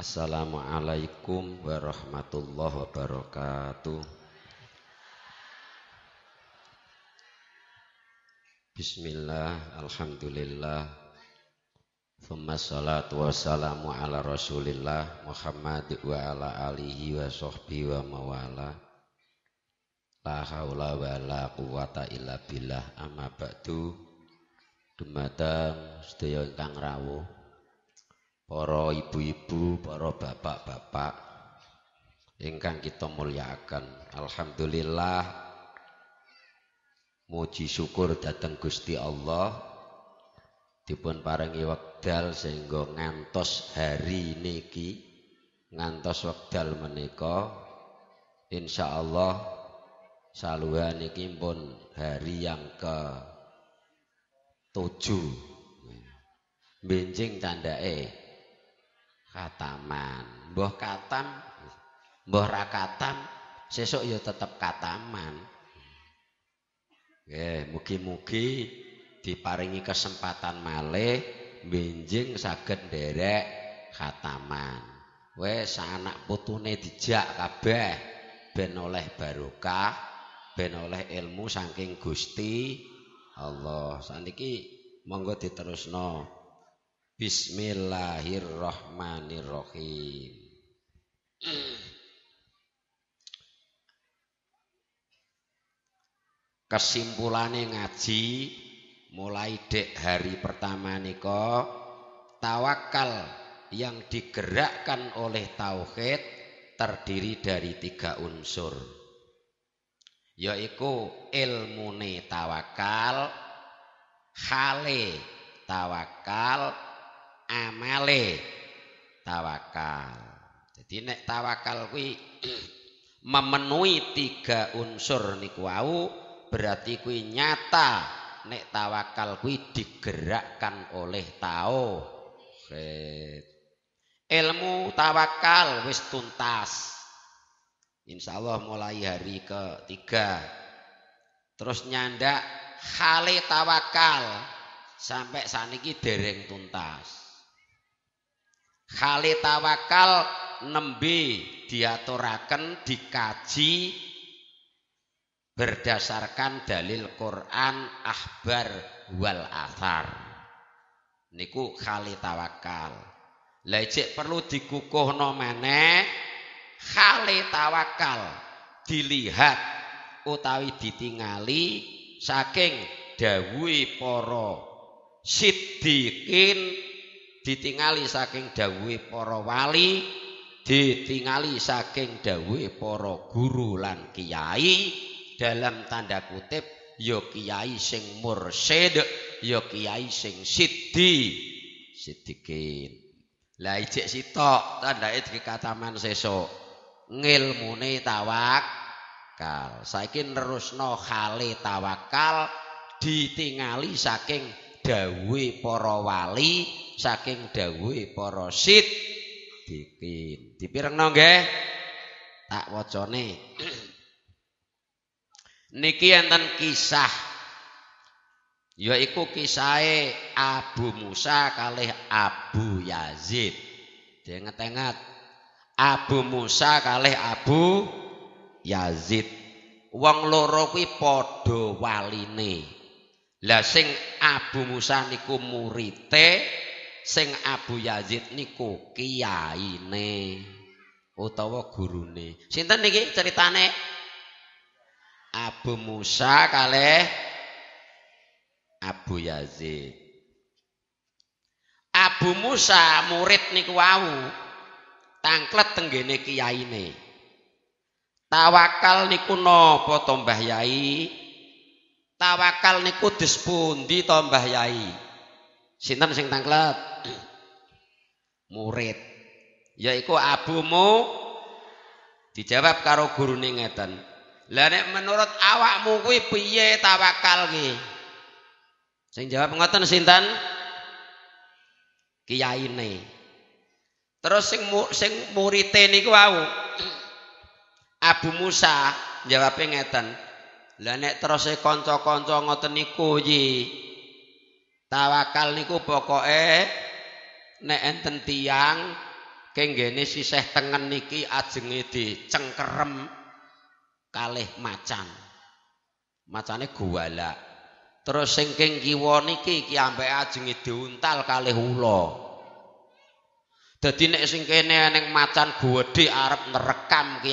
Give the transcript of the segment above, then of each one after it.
Assalamualaikum warahmatullahi wabarakatuh. Bismillah, Alhamdulillah. Thumma salatu wassalamu ala rasulillah Muhammad wa ala alihi wa sahbihi wa mawala La hawla wa la quwata illa billah amma ba'du Dumadam sedaya ingkang rawuh para ibu-ibu, para bapak-bapak ingkang kita muliakan. Alhamdulillah muji syukur datang Gusti Allah dipun paringi wekdal sehingga ngantos hari niki ngantos wekdal menika Allah saluhan niki pun hari yang ke tujuh benjing tanda e Kataman. Mbah katam, mbah rakatam, sesok sesuk ya tetep kataman. Nggih, mugi-mugi diparingi kesempatan malih benjing saged nderek khataman. Wes anak putune dijak kabeh ben oleh barokah, ben oleh ilmu saking Gusti Allah. Saniki monggo diterusno. Bismillahirrahmanirrahim. Kesimpulannya ngaji mulai dek hari pertama niko tawakal yang digerakkan oleh tauhid terdiri dari tiga unsur yaitu ilmune tawakal hale tawakal amale tawakal. Jadi nek tawakal kuwi memenuhi tiga unsur niku wau berarti kuwi nyata nek tawakal kuwi digerakkan oleh tau. Ilmu tawakal wis tuntas. Insya Allah mulai hari ketiga. Terus nyanda hale tawakal sampai saniki dereng tuntas. Khali tawakal nembe diaturaken dikaji berdasarkan dalil Quran ahbar wal athar niku khali tawakal lejek perlu dikukuhno meneh khali tawakal dilihat utawi ditingali saking dawi poro sidikin. ditingali saking dawe para wali ditingali saking dawe para guru lan kiai dalam tanda kutip ya kiai sing mursyid ya kiai sing siddi sidikin la ijek sitok tandake dikataman sesuk ngilmune tawakal saiki nerusno khale tawakal ditingali saking dawe para wali saking dawuhe para siddiqin. Dipirengno nggih. Tak wacane. Niki enten kisah yaiku kisahe Abu Musa kalih Abu Yazid. Dengat Dengat Abu Musa kalih Abu Yazid. Wong loro kuwi padha waline. Lah sing Abu Musa niku murite sing Abu Yazid niku kiyaine utawa gurune. Sinten niki ceritane? Abu Musa kalih Abu Yazid. Abu Musa murid niku wau tanglet tenggene kiyaine. Tawakal niku napa to Mbah Yai? Tawakal niku dispundi to Mbah Yai? Sinten sing tangklet? Murid. Yaiku abumu dijawab karo gurune ngeten. Lah nek menurut awakmu kuwi piye tawakal ki? Sing jawab ngoten sinten? Kiyaine. Terus sing sing murite niku wau. Abu Musa jawab ngeten. Lah nek terus kanca-kanca ngoten niku yi Tawakal niku pokoke nek enten tiyang kenggene sisih tengen niki ajenge dicengkerem kalih macan. Macane guwala. Terus sing keng kiwa niki iki ambek ajenge diuntal kalih ula. Dadi nek sing kene ning macan gedhe arep nerekam ki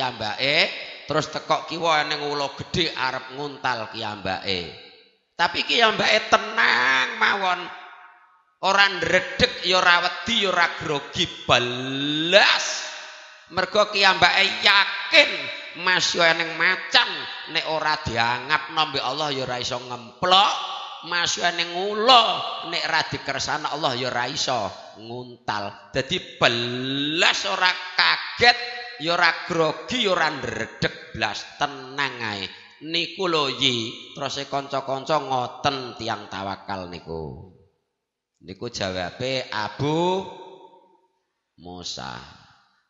terus tekok kiwa ning ula gedhe arep nguntal ki ambake. Tapi iki ya mbake tenang mawon. Ora ndredeg ya ora wedi ya ora grogi balas. Mergo ki mbake yakin Mas yo eneng macan nek ora diangapno mbek Allah ya ora iso ngemplok. Mas yo eneng ula nek ora dikersane Allah ya ora iso nguntal. Dadi belas ora kaget ya ora grogi ya ora ndredeg blas tenang ae. niku lho yi konco konco ngoten tiang tawakal niku niku jawab, Abu Musa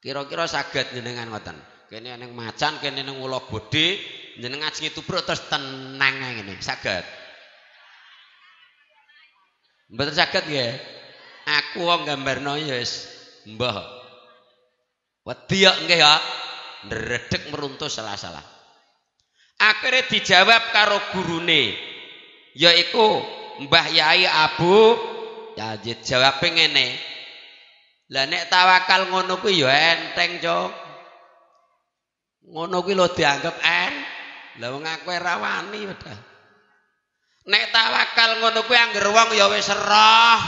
kira-kira saged jenengan ngoten kene neng macan kene neng ulo bodi, jenengan ngaji bro terus tenang nih saged betul saged ya aku wong gambar noyes, ya mbah wetiak nggak ya ndredeg meruntuh salah-salah akhirnya dijawab karo gurune yaiku Mbah Yai Abu ya jawab ngene lah nek tawakal ngono kuwi ya enteng cok ngono kuwi lo dianggap en lah wong aku ora wani nek tawakal ngono kuwi anggere wong ya wis serah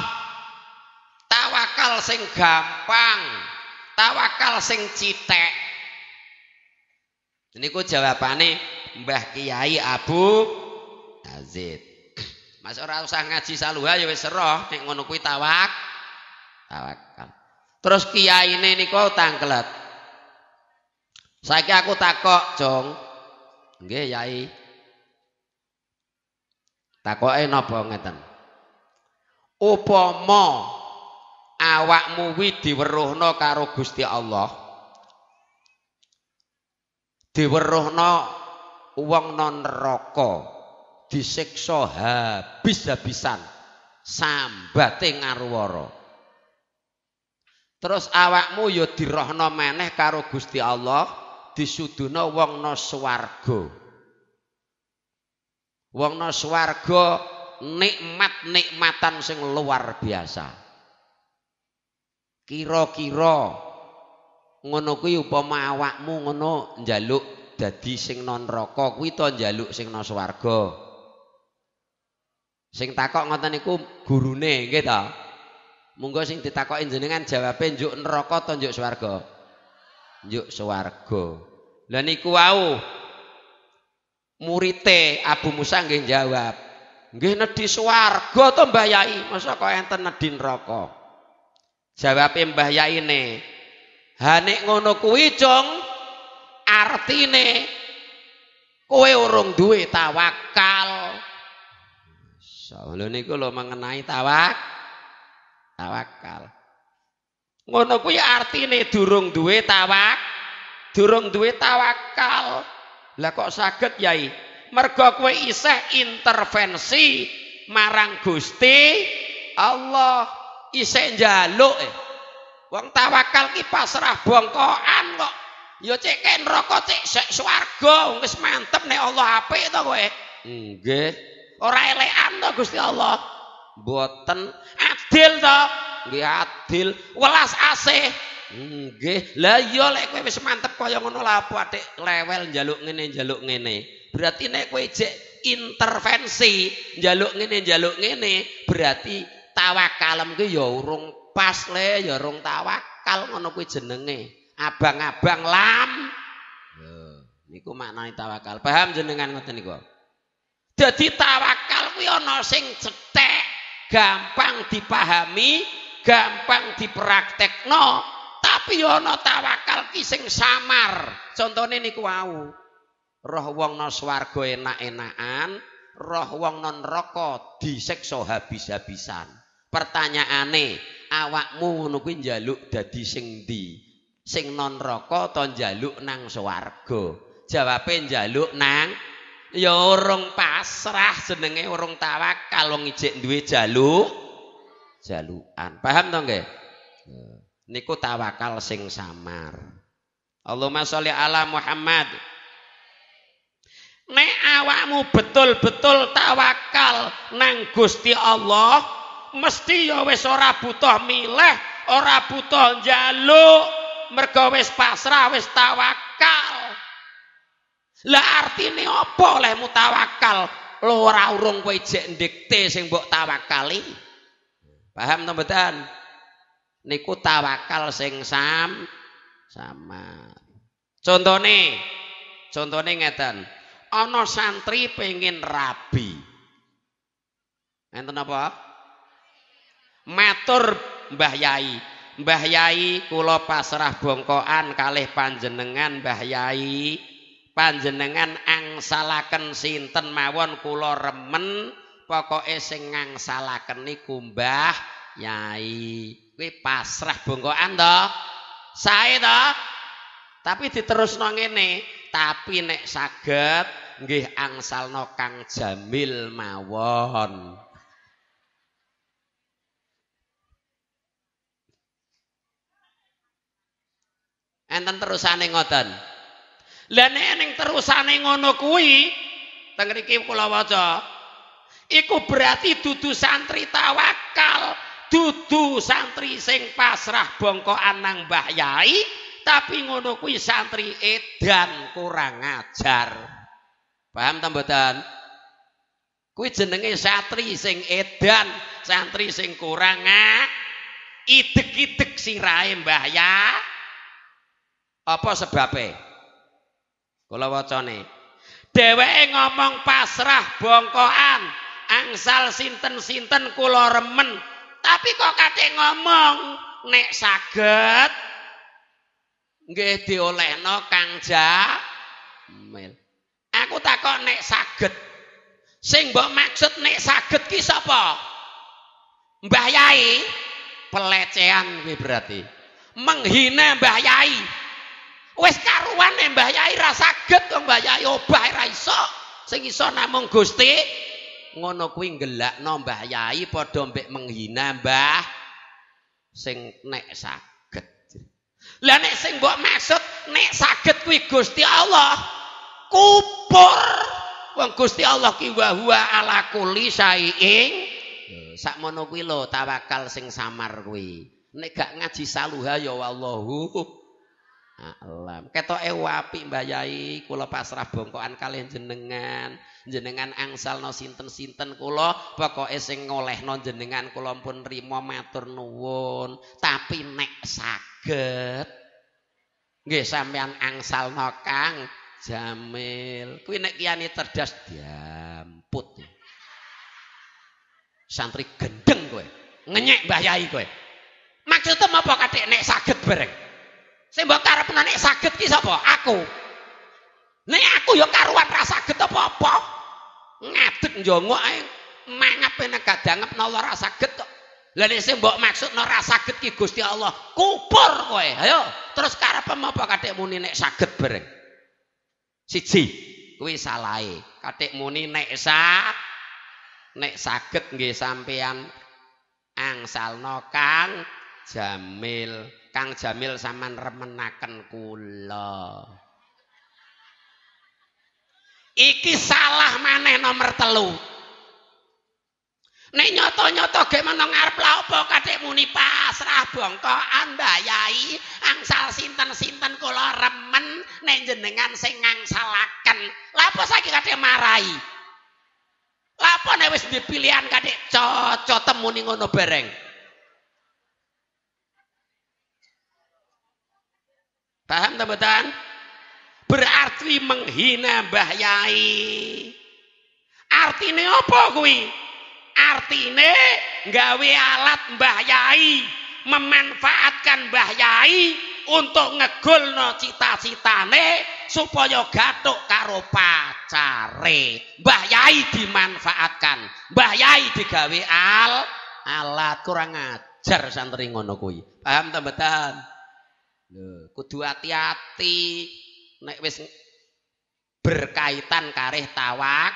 tawakal sing gampang tawakal sing citek niku jawabane Mbah Kiai Abu Azid. Mas ora usah ngaji saluha ya wis serah nek ngono kuwi tawak tawakal. Terus kiyaine nika tangklet. Saiki aku takok, Jong. Nggih, Yai. Takoke napa ngeten? Upama awakmu kuwi diweruhna karo Gusti Allah. Diweruhno wong non neraka disiksa habis-habisan sambate ngarwara. Terus awakmu yo ya dirohno meneh karo Gusti Allah, disuduna swargo. swarga. no swarga nikmat-nikmatan sing luar biasa. Kiro kiro ngono kuwi upama awakmu ngono jaluk dadi sing non rokok, kuwi to njaluk sing nang swarga. Sing takok ngoten niku gurune nggih ta? Monggo sing ditakoki jenengan jawabe njuk neraka to njuk swarga? Njuk swarga. Lah niku wau murite Abu Musa nggih jawab. Nggih nedhi swarga to Mbah Yai, masa kok enten nedhi neraka? Jawabe Mbah Yaine, "Ha nek ngono kuwi, Jong, artine kowe urung duwe tawakal soalnya niku lo mengenai tawak tawakal ngono kuwi artine durung duwe tawak durung duwe tawakal lah kok saged yai mergo kowe isih intervensi marang Gusti Allah isih njaluk eh. Wong tawakal ki pasrah bongkoan kok. Ya cek cekek neraka cek sik swarga wis mantep nek Allah apik to kowe. Nggih. Ora elekan to Gusti Allah. Mboten adil to? Nggih adil. Welas asih. Nggih. Lah iya lek kowe wis mantep kaya ngono lha apa atik lewel njaluk ngene njaluk ngene. Berarti nek kowe cek intervensi njaluk ngene njaluk ngene berarti tawakalmu ya urung pas le ya urung tawakal ngono kuwi jenenge. abang-abang lam. ini niku maknanya tawakal. Paham jenengan ngoten niku? Jadi tawakal kuwi ana sing cetek, gampang dipahami, gampang dipraktekno, tapi ya ana tawakal ki sing samar. Contone niku wau. Roh wong nang swarga enak-enakan, roh wong non neraka disiksa habis-habisan. Pertanyaan Pertanyaane, awakmu ngono kuwi njaluk dadi sing ndi? sing non rokok ton jaluk nang swarga jawabe jaluk nang ya urung pasrah jenenge urung tawakal wong ijek duwe jaluk jalukan paham dong nggih ya. niku tawakal sing samar Allahumma sholli ala Muhammad nek awakmu betul-betul tawakal nang Gusti Allah mesti ya wis ora butuh milih ora butuh njaluk merga wis pasrah wis tawakal lah artine apa oleh mutawakal lo ora urung kowe jek ndikte sing mbok tawakali paham to mboten niku tawakal sing sam sama contone contone ngeten ana santri pengin rabi ngeten apa matur Mbah Yai Mbah Yai kula pasrah bongkoan kalih panjenengan Mbah Yai. Panjenengan angsalaken sinten mawon kula remen pokoke sing ngangsalaken niku Mbah Yai. Kuwi pasrah bongkoan to? Sae to? Tapi diterusno ngene, tapi nek saged nggih angsalno Kang Jamil mawon. Enten terusane ngoten. Lha nek ning terusane ngono kuwi teng mriki kula waca iku berarti dudu santri tawakal, dudu santri sing pasrah bongkokan nang Mbah Yai, tapi ngono kuwi santri edan kurang ajar. Paham ta mboten? Kuwi jenenge santri sing edan, santri sing kurang ngak idek-idek sirahe Mbah Yai. apa sebabnya? Kula wacane. Dheweke ngomong pasrah bongkoan, angsal sinten-sinten kula remen. Tapi kok kate ngomong nek saged nggih diolehno Kang Jamil. Aku takok nek saged. Sing mbok maksud nek saged ki sapa? Mbah Yai pelecehan kuwi berarti. Menghina Mbah Yai wis karuan Mbah Yai ra saged to Mbah Yai obah ra iso sing iso namung Gusti ngono kuwi gelakno Mbah Yai padha mbek menghina Mbah sing nek saged lah nek sing mbok maksud nek saged kuwi Gusti Allah Kupur. wong Gusti Allah ki wa huwa ala kulli shay'in sakmono kuwi lho tawakal sing samar kuwi nek gak ngaji saluha ya wallahu a'lam. Ketok e wapi Mbah Yai, kulo pasrah bongkoan kalian jenengan. Jenengan angsal no sinten-sinten pokok eseng sing non jenengan kulo pun rimo matur nuwun. Tapi nek saged gak sampean no Kang Jamil. kui nek kiyane diam diamput. Santri gendeng gue, Ngenyek mbak Yai kowe. Maksudnya mau pakai nek saged bareng? Sing mbok karepnane sakit, ki sapa? Aku. Nek aku yang karuan rasa saged apa-apa. Ngadeg njongok ae mangap e nek kadangep nala ra rasa kok. Lah nek sing mbok maksud rasa saged ki Gusti Allah, kupur kowe. Ayo, terus cara e apa katik muni nek saged bareng. Siji, kuwi salahe. Katik muni nek sak nek sakit, nggih sampean angsal Kang Jamil. Kang Jamil saman remenaken kula. Iki salah maneh nomor telu. Nek nyoto-nyoto ge meno ngarep la apa kadek muni pasrah bongko, anda yai angsal sinten-sinten kula remen nek jenengan sing ngangsalaken. lapo sakit saiki kadek marahi? Lapo nek wis dipilihan kadek cocok temuni ngono bareng? Paham teman-teman? Berarti menghina Mbah Yai. Artine apa kuwi? Artine gawe alat Mbah Yai, memanfaatkan Mbah Yai untuk ngegulno cita-citane supaya gatuk karo pacare. Mbah Yai dimanfaatkan, Mbah Yai digawe al alat kurang ajar santri ngono kuwi. Paham teman-teman? kudu hati-hati nek wis berkaitan karih tawak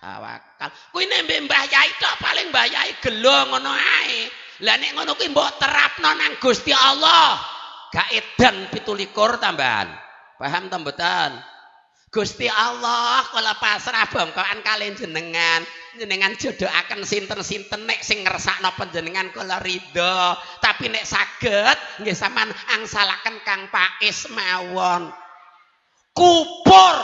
tawakal kuwi nek mbek mbah yai tok paling mbah yai gelo ngono ae lah nek ngono kuwi mbok terapno nang Gusti Allah gak edan 17 tambahan paham ta mboten Gusti Allah kula pasrah bongkoan kali jenengan jenengan jodoh akan sinten sinten nek sing ngersak no penjenengan kula ridho tapi nek saged nggih sampean angsalaken Kang Pak mawon kupur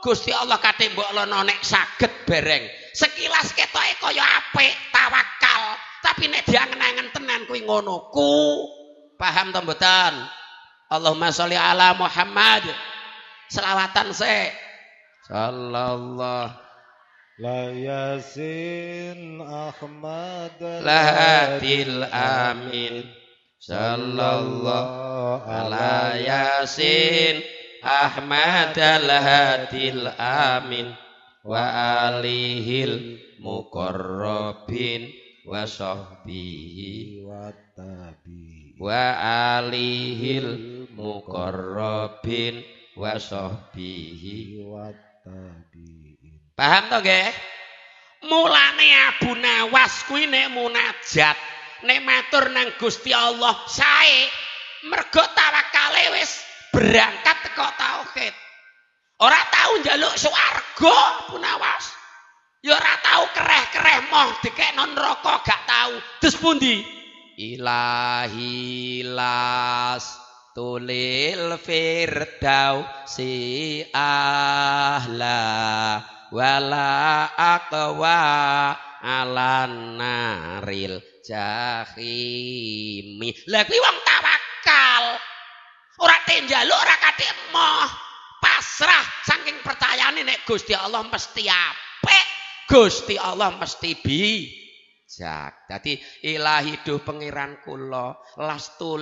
Gusti Allah kate mbok lono nek saged bereng sekilas ketoke kaya apik tawakal tapi nek diangen-angen tenan kuwi ngono ku paham to mboten Allahumma sholli ala Muhammad selawatan se. Sallallahu La Yasin Ahmad Lahadil Amin Sallallahu ala Yasin Ahmad Lahadil Amin Wa alihil mukorrobin Wa sahbihi Wa tabi Wa alihil mukorrobin wa sahbihi wa tabi'in. Paham to nggih? Mulane Abu Nawas kuwi nek munajat, nek matur nang Gusti Allah sae mergo tawakale wis berangkat teko tauhid. Ora tau njaluk swarga Abu Nawas. Ya ora tau kereh-kereh moh dikekno neraka gak tau. Dus pundi? Ilahi las tulil lil si ahla wala akwa alan naril jahimi lagi wong tawakal ora tenjalu ora kadek moh pasrah saking percayane nek Gusti Allah mesti apik Gusti Allah mesti bi Jadi Dadi ilahi duh pangeran kula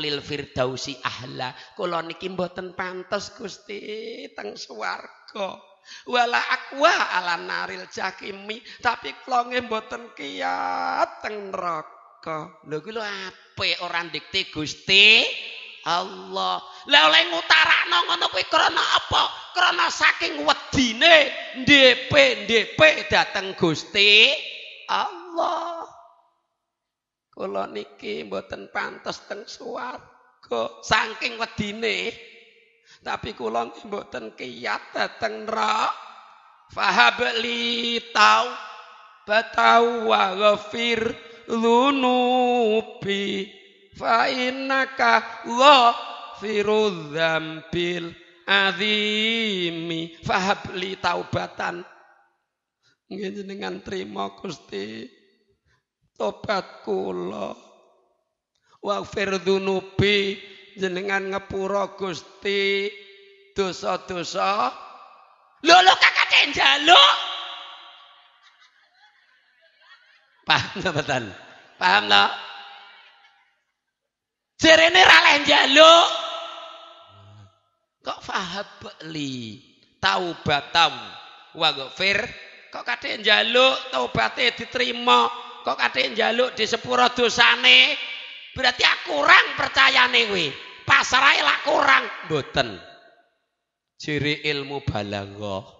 lil firdausi ahla. kulo niki mboten pantes Gusti teng swarga. Wala akwa ala naril jakimi, tapi kula nggih mboten kiat teng neraka. Lho kuwi lho apik ora Gusti Allah. Lah oleh ngutarakno ngono kuwi krana apa? Krana saking wedine DP DP dateng Gusti Allah kula niki mboten pantes teng swarga saking wedine tapi kula nggih mboten kiyat dhateng neraka fahab li tau batau wa ghafir dhunubi fa innaka ghafirudz dzambil azimi fahab li taubatan nggih jenengan trima Gusti tobat kula waghfir dzunubi jenengan ngepura Gusti dosa-dosa lho lho jalo. paham nggak betul paham lho jerene ini leh jalo. kok fahab Batam, taubatam waghfir kok jalo? njaluk taubate diterima kok katanya jaluk di sepura dosane berarti aku kurang percaya kuwi pasarai lah kurang mboten ciri ilmu balagoh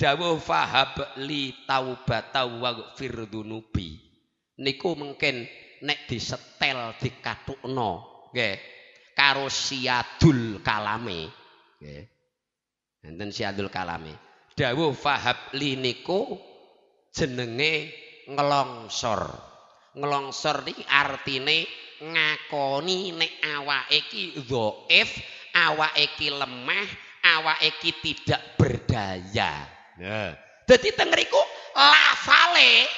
Dawu fahab li taubata dunubi. dzunubi niku mungkin nek disetel katukno. nggih karo siadul kalame Nanti enten siadul kalame Dawu fahab li niku jenenge ngelongsor. Ngelongsor ini artine ngakoni nek awa eki doef awa eki lemah, awa eki tidak berdaya. Nah, ya. jadi tengeriku lafale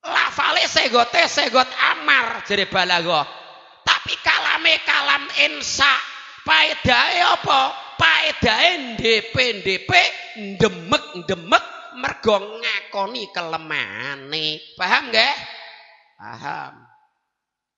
lafale segote segot amar jadi balago. Tapi kalame kalam insa. Paedae apa? Paedae ndp-ndp demek demek. mergo ngakoni kelemahane. Paham nggih? Paham.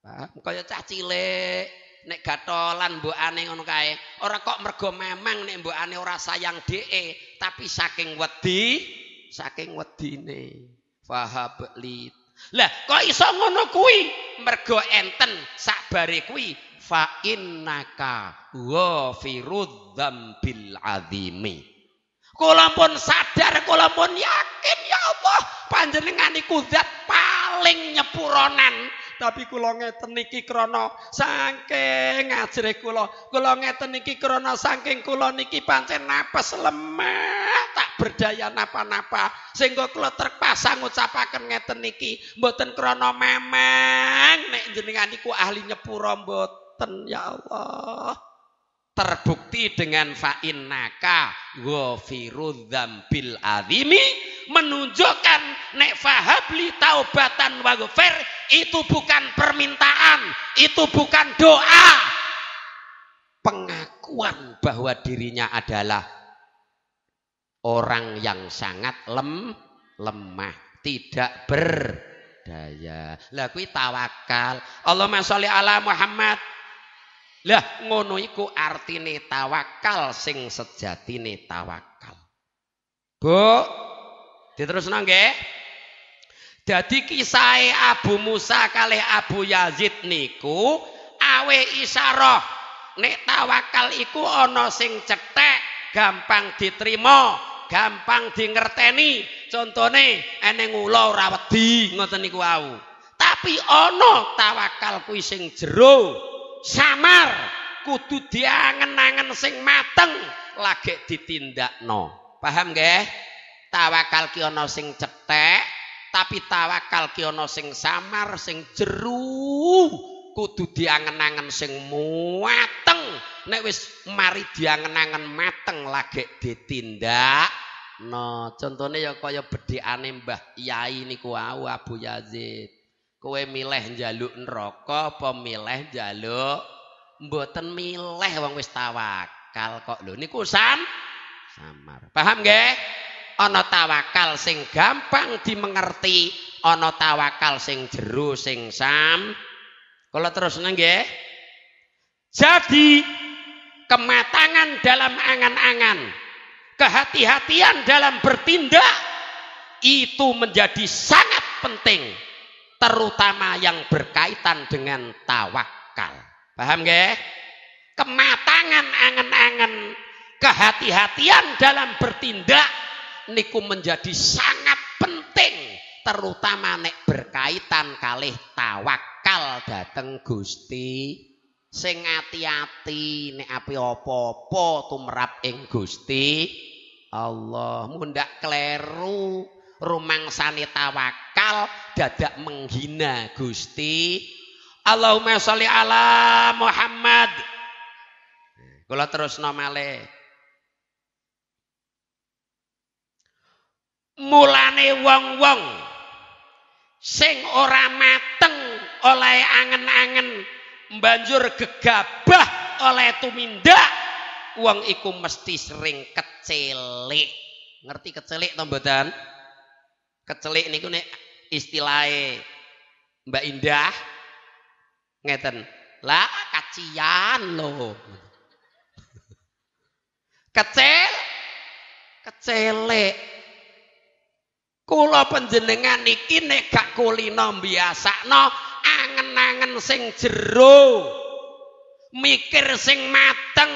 Paham kaya cah cilik nek gatolan mbokane ngono kae. Ora kok mergo memang nek mbokane ora sayang dhe'e, tapi saking wedi, saking wedine. Fahab li. Lah, kok iso ngono kuwi? Mergo enten sabare kuwi fa innaka bil dzambil Kula pun sadar, kula pun yakin ya Allah, panjenengan iku zat paling nyepuronan. Tapi kula ngeten niki krana saking ngajre kula. Kula ngeten niki krana saking kula niki pancen napas lemah, tak berdaya napa-napa. Sehingga kula terpasang ngucapaken ngeten niki, mboten krana memang nek jenengan iku ahli nyepuro mboten ya Allah. terbukti dengan fa'innaka bil azimi menunjukkan nek fahabli taubatan waghfir itu bukan permintaan, itu bukan doa. Pengakuan bahwa dirinya adalah orang yang sangat lem lemah, tidak berdaya. Lah kuwi tawakal. Allahumma sholli ala Muhammad Lah ngono iku artine tawakal sing sejatine tawakal. Bu, diterusno nggih. Dadi kisahe Abu Musa kalih Abu Yazid niku awe isyarah nek tawakal iku ana sing cethek gampang diterima, gampang dingerteni. Contone eneng ula ora wedi ngoten niku wau. Tapi ana tawakal kuwi sing jero, samar kudu diangen-angen sing mateng lagi ditindakno. Paham nggih? Tawakal ki ana sing cetek, tapi tawakal ki ana sing samar, sing jeru. Kudu diangen-angen sing muateng. Nek wis mari diangen-angen mateng lagi ditindakno. no contohnya ya kaya bedhekane Mbah Yai niku wau Abu Yazid. Kue milih njaluk neraka apa milih njaluk mboten milih wong wis tawakal kok lho niku sam samar. Paham nggih? Ana tawakal sing gampang dimengerti, ana tawakal sing jero sing sam. Kula terus nggih. Jadi kematangan dalam angan-angan, kehati-hatian dalam bertindak itu menjadi sangat penting terutama yang berkaitan dengan tawakal. Paham gak? Kematangan angen-angen, kehati-hatian dalam bertindak niku menjadi sangat penting terutama nek berkaitan kalih tawakal dateng Gusti sing ati-ati nek api apa-apa tumrap ing Gusti Allah mundak kleru Rumang sani tawakal dadak menghina Gusti Allahumma sholli ala Muhammad kalau terus nomale mulane wong-wong sing ora mateng oleh angen-angen banjur gegabah oleh tumindak wong iku mesti sering kecelik ngerti kecelik to mboten kecelik niku nek istilahe Mbak Indah ngeten. Lah kacian lo. Kecil kecelik. Kula panjenengan niki nek gak kulino biasakno angen-angen sing jero. Mikir sing mateng.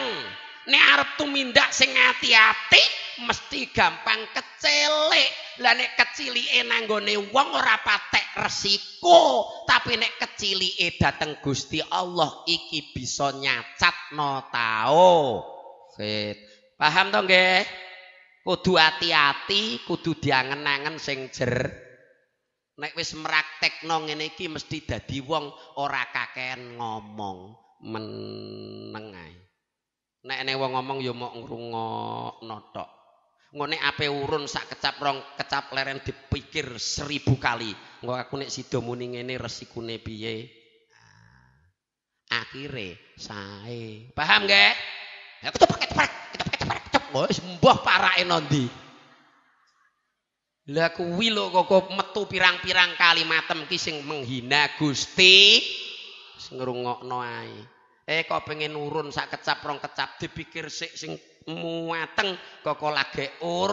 Nek arep tumindak sing hati-hati. -hati. mesti gampang kecelik. Lah nek kecilike nanggone wong ora patek resiko, tapi nek kecilike dateng Gusti Allah iki bisa nyacatno tau? Fit. Paham to nggih? Kudu hati-hati, kudu diangen-angen sing jer. Nek wis mraktekno ngene iki mesti dadi wong ora kakean ngomong meneng ae. Nek ene wong ngomong ya mok ngrungokno tok. ngonek ape urun sak kecap rong kecap leren dipikir seribu kali ngo aku nek sido muni ngene resiku ne piye ah, akhire sae paham nggih ya kecep kecep kecep kecep kecep wis mbuh parake nondi lha kuwi lho kok metu pirang-pirang kali matem ki sing menghina Gusti sing ngrungokno ae eh kok pengen urun sak kecap rong kecap dipikir sik sing muateng koko lagi ur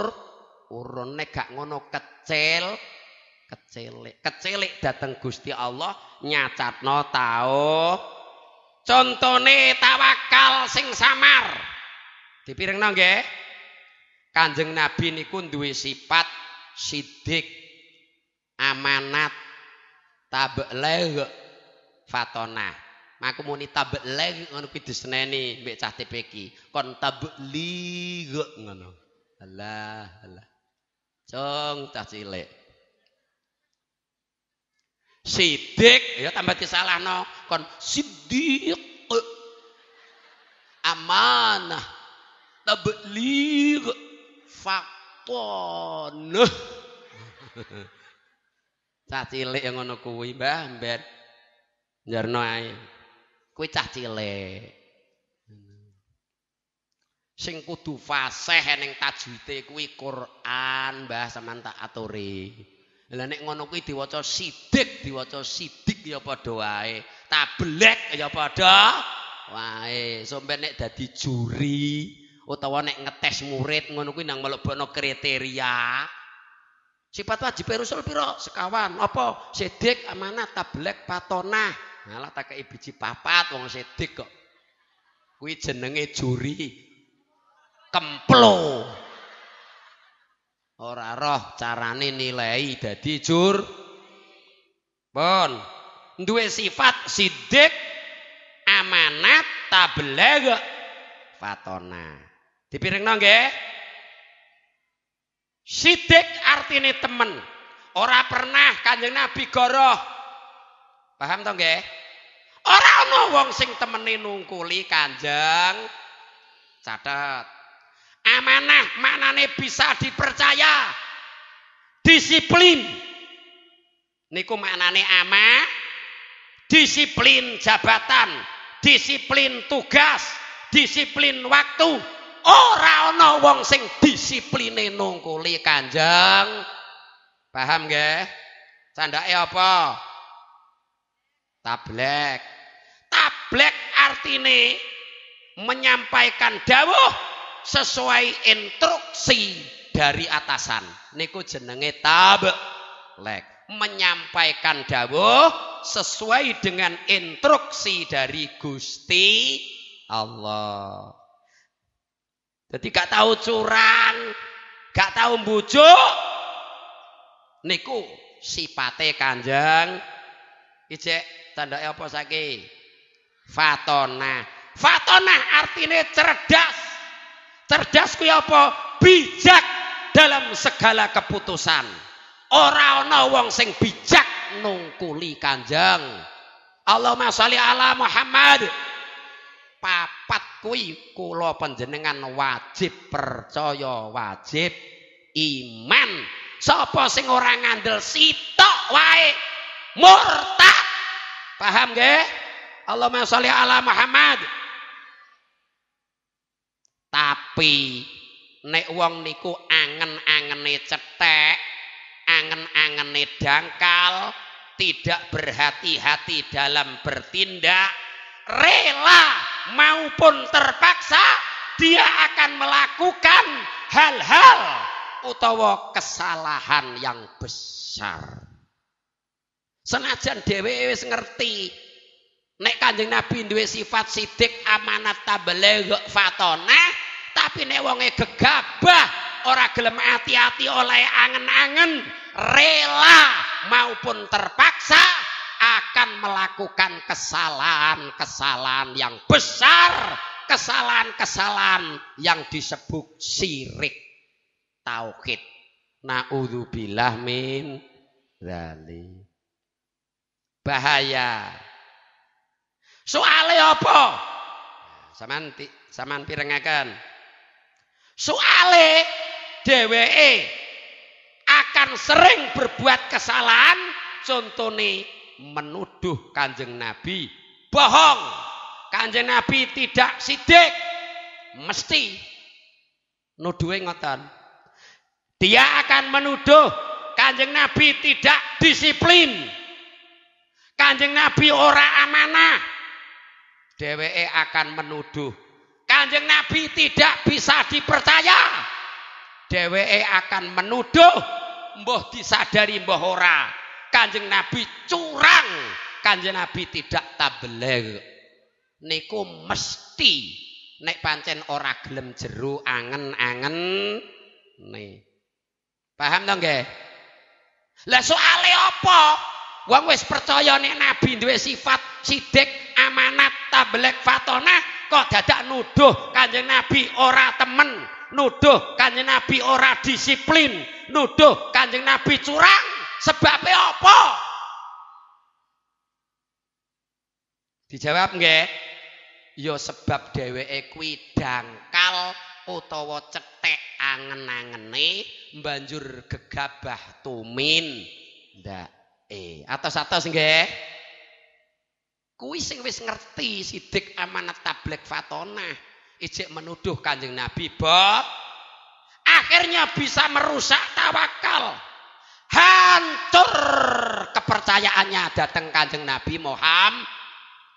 urune gak ngono kecil kecilik dateng Gusti Allah nyacatno tau contone tawakal sing samar dipirengno nggih Kanjeng Nabi niku duwe sifat sidik amanat tabelah fatonah Aku mau muni tabligh ngono kuwi diseneni mbek cah TPK. Kon tabligh ngono. Allah, Allah. cong cah cilik. Sidik ya tambah disalahno kon sidik eh. amanah tabligh fatonah cah cilik ngono kuwi mbah mben njerno kowe cah cilik. Sing kudu fasih ning tajwite kuwi Quran, Mbah sampean tak aturi. Lah nek ngono kuwi diwaca sidik, diwaca sidik ya padha wae. Tablek ya padha wae. Sampe nek dadi juri utawa nek ngetes murid ngono kuwi nang mlebokno kriteria. Sifat wajib e rusul piro? Sekawan. Apa sidik amanah tablek patonah? Malah tak kei biji papat wong sedik kok. Kuwi jenenge juri. Kemplo. Ora roh carane nilai dadi jur. Pun duwe sifat sidik amanat tabligh fatona. Dipiringno nggih? Sidik artine temen. Ora pernah Kanjeng Nabi goroh Paham tau nggih? Ora ana wong sing temenin nungkuli Kanjeng. Catat. Amanah maknane bisa dipercaya. Disiplin. Niku maknane amanah. Disiplin jabatan, disiplin tugas, disiplin waktu. Ora ana wong sing disipline nungkuli Kanjeng. Paham nggih? Candake apa? Tablek. Tablek artine menyampaikan dawuh sesuai instruksi dari atasan. Niku jenenge tablek. Menyampaikan dawuh sesuai dengan instruksi dari Gusti Allah. Jadi gak tahu curang, gak tahu bujuk. Niku sipate kanjeng. Ijek Tanda apa saiki? Fatona. Fatona artinya cerdas. Cerdas kuwi apa? Bijak dalam segala keputusan. Ora ana wong sing bijak nungkuli Kanjeng. Allahumma sholli ala Muhammad. Papat kuwi kula panjenengan wajib percaya, wajib iman. Sapa sing orang ngandel sitok wae murtad Paham gak? Allahumma sholli ala Muhammad. Tapi nek wong niku angen-angene cetek, angen-angene dangkal, tidak berhati-hati dalam bertindak, rela maupun terpaksa dia akan melakukan hal-hal utawa kesalahan yang besar. Senajan dewe wis ngerti nek Kanjeng Nabi duwe sifat sidik amanat tabligh fatona, tapi nek wonge gegabah ora gelem ati-ati oleh angen-angen rela maupun terpaksa akan melakukan kesalahan-kesalahan yang besar, kesalahan-kesalahan yang disebut syirik tauhid. Nauzubillah min dzalik bahaya. Soale apa? Saman saman pirengaken. Soale dheweke akan sering berbuat kesalahan Contoh contohnya menuduh kanjeng Nabi bohong kanjeng Nabi tidak sidik mesti nuduhe ngotan dia akan menuduh kanjeng Nabi tidak disiplin Kanjeng Nabi ora amanah. DWE akan menuduh. Kanjeng Nabi tidak bisa dipercaya. DWE akan menuduh mbah disadari mbah ora. Kanjeng Nabi curang. Kanjeng Nabi tidak tabligh. Niku mesti nek pancen ora gelem jeru angen-angen nih. Paham dong, gak? Lah soale apa? Wong wis percaya nek nabi duwe sifat sidik, amanat, tablek, fatona kok dadak nuduh Kanjeng Nabi ora temen, nuduh Kanjeng Nabi ora disiplin, nuduh Kanjeng Nabi curang, sebabe apa? Dijawab nggih. Ya sebab dheweke kuwi dangkal utawa cetek angen-angene banjur gegabah tumin. Ndak. Eh, atas-atas nggak Kuwi sing wis ngerti sidik amanat tablek fatona ijek menuduh Kanjeng Nabi Bob Akhirnya bisa merusak tawakal. Hancur kepercayaannya datang Kanjeng Nabi Muhammad.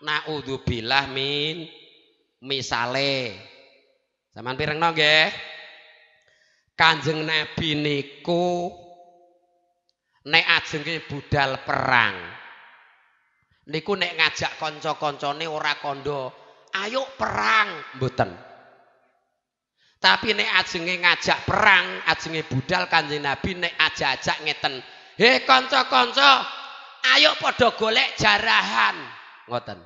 Naudzubillah min misale. zaman pireng nggih? Kanjeng Nabi niku nek ajenge budal perang niku nek ngajak kanca-kancane ora kondo ayo perang mboten tapi nek ajenge ngajak perang ajenge budal kanjeng nabi nek ajak-ajak ngeten he kanca-kanca ayo padha golek jarahan ngoten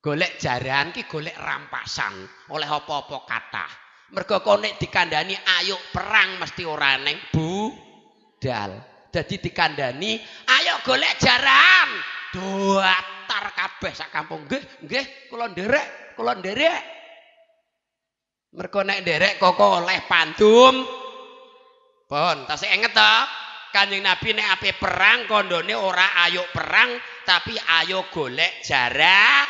golek jarahan ki golek rampasan oleh opo-opo kathah mergo kok nek dikandani ayo perang mesti ora neng budal Jadi dikandani, ayo golek jaran. Doatar kabeh sak kampung. Nggih, nggih, kula nderek, kula nderek. Mergo nek nderek kok oleh pandum. Pon, tasih inget to. Kanjeng Nabi nek ape perang kondone ora ayo perang tapi ayo golek jarak.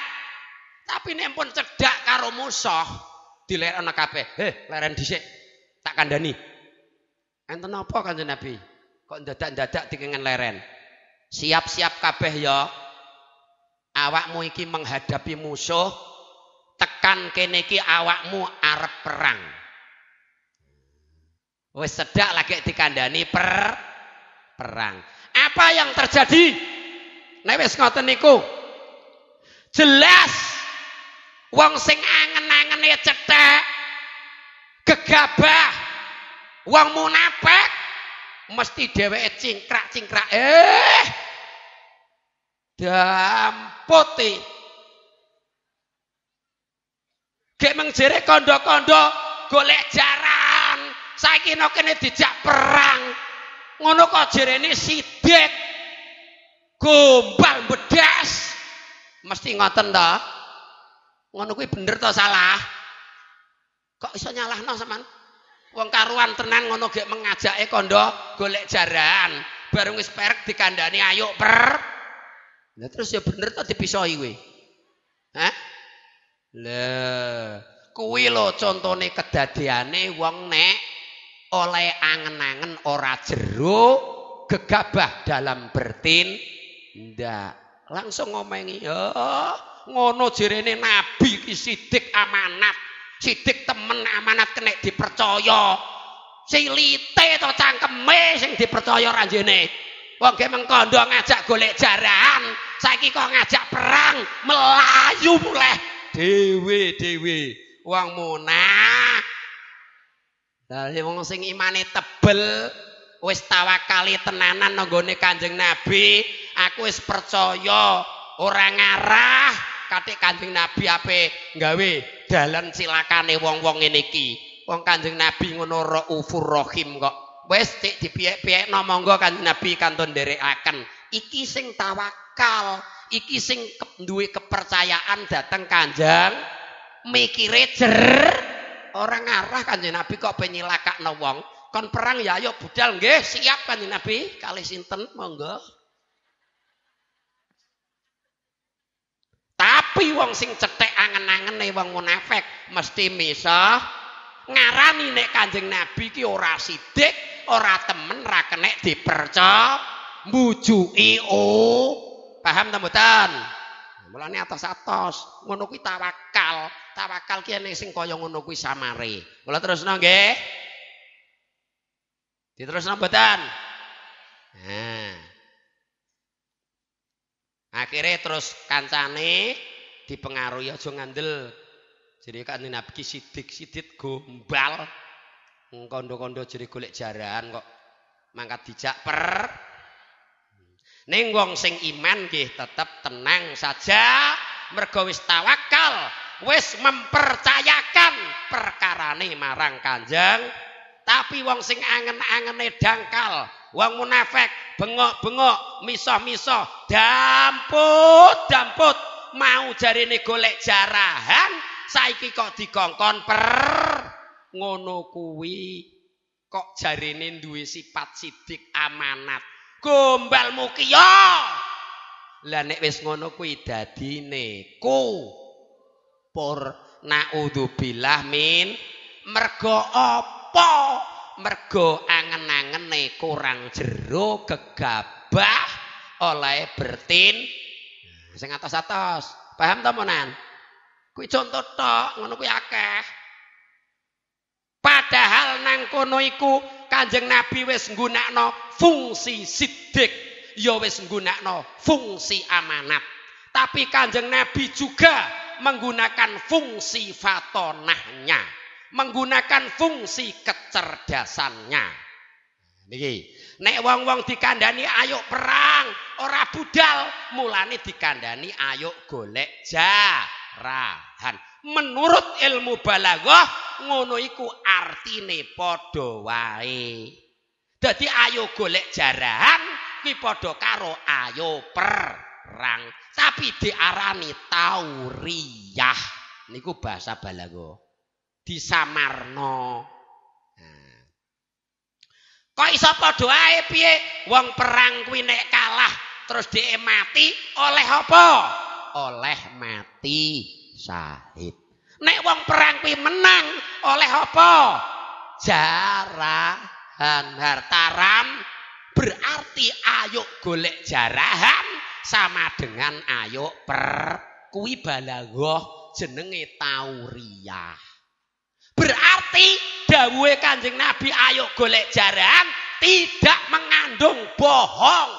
Tapi nek pun cedak karo musuh dilerokno kabeh. Heh, leren dhisik. Tak kandani. Enten apa Kanjeng Nabi? Kok dadak-dadak dikengen leren. Siap-siap kabeh ya. Awakmu iki menghadapi musuh, tekan kene iki awakmu arep perang. Wis sedak lagi dikandani per perang. Apa yang terjadi? Nek wis ngoten niku. Jelas wong sing angen-angene ya cetek gegabah wong munafik mesti dheweke cingkrak-cingkrak eh dampote gek mengjere kondo-kondo golek jaran saiki no kene dijak perang ngono kok jerene sidik gombal bedas mesti ngoten ta ngono kuwi bener to salah kok iso nyalahno sampean Wong karuan tenan ngono gek mengajake kondo golek jarahan. Bareng wis perek dikandani ayo per. Lah terus ya bener to dipisoi kuwi. Hah? Lah kuwi lho contone kedadeane wong nek oleh angen-angen ora jero gegabah dalam bertin ndak langsung ngomongi ya oh, ngono jerene nabi ki sidik amanat sidik temen amanat kena dipercaya silite to cangkeme sing dipercaya ranjene wong ge mengkondo ngajak golek jarahan saiki kok ngajak perang melayu mulai dewe dewe wong muna dari wong sing imane tebel wis tawakali tenanan nanggone kanjeng nabi aku wis percaya orang ngarah katik kanjeng nabi ape gawe jalan silakane wong-wong ngene Wong Kanjeng Nabi ngono ufur rahim kok. Wis cek dipiyek-piyekno monggo Kanjeng Nabi kantun nderekaken. Iki sing tawakal, iki sing duwe kepercayaan dateng Kanjeng mikire jer orang arah Kanjeng Nabi kok penyilakakno wong. Kon perang ya ayo budal nggih, siap Kanjeng Nabi kali sinten monggo. tapi wong sing cetek angen-angen nih wong munafik mesti misah ngarani nek kanjeng nabi ki ora sidik ora temen ra kena dipercaya mbujuki o oh. paham ta mboten mulane atas-atas ngono kuwi tawakal tawakal ki nek sing kaya ngono kuwi samare mula terusno nggih diterusno mboten nah akhirnya terus kancane dipengaruhi aja ngandel. Jadi kan Nabi sidik-sidik gombal. Kondo-kondo jadi golek jaran kok. Mangkat dijak per. nenggong wong sing iman gih tetap tenang saja mergawis tawakal, wis mempercayakan perkara nih marang Kanjeng. Tapi wong sing angen-angene dangkal, wong munafik, bengok-bengok, misah-misah, damput-damput mau jarine golek jarahan saiki kok dikongkon per ngono kuwi kok jarine duwe sifat sidik amanat gombal mukiyo lah nek wis ngono kuwi dadine ku por naudzubillah min mergo apa mergo angen-angene angen kurang jero gegabah oleh bertin Sing atas-atas. Paham ta, Monan? Kuwi contoh tok, ngono kuwi akeh. Padahal nang kono iku Kanjeng Nabi wis nggunakno fungsi sidik, ya wis nggunakno fungsi amanat. Tapi Kanjeng Nabi juga menggunakan fungsi fatonahnya, menggunakan fungsi kecerdasannya. Niki, nek wong-wong dikandani ayo perang, ora budal, mulane dikandani ayo golek jarahan. Menurut ilmu balaghah ngono iku artine padha wae. Dadi ayo golek jarahan kuwi padha karo ayo perang, tapi diarani tauriyah. Niku basa balaghah. Disamarno. Kok iso padha ae piye? Wong perang kuwi nek kalah terus dhewe mati oleh apa? Oleh mati Sahid. Nek wong perang kuwi menang oleh apa? Jarahan hartaram berarti ayo golek jarahan sama dengan ayo per kuwi balagoh jenenge tauriah. Berarti dawe Kanjeng Nabi ayo golek jaran tidak mengandung bohong.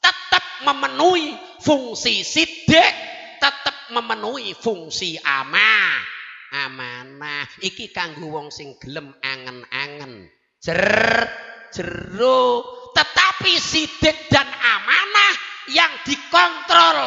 Tetap memenuhi fungsi sidik, tetap memenuhi fungsi amanah. Amanah iki kanggo wong sing gelem angen-angen. Jer jero tetapi sidik dan amanah yang dikontrol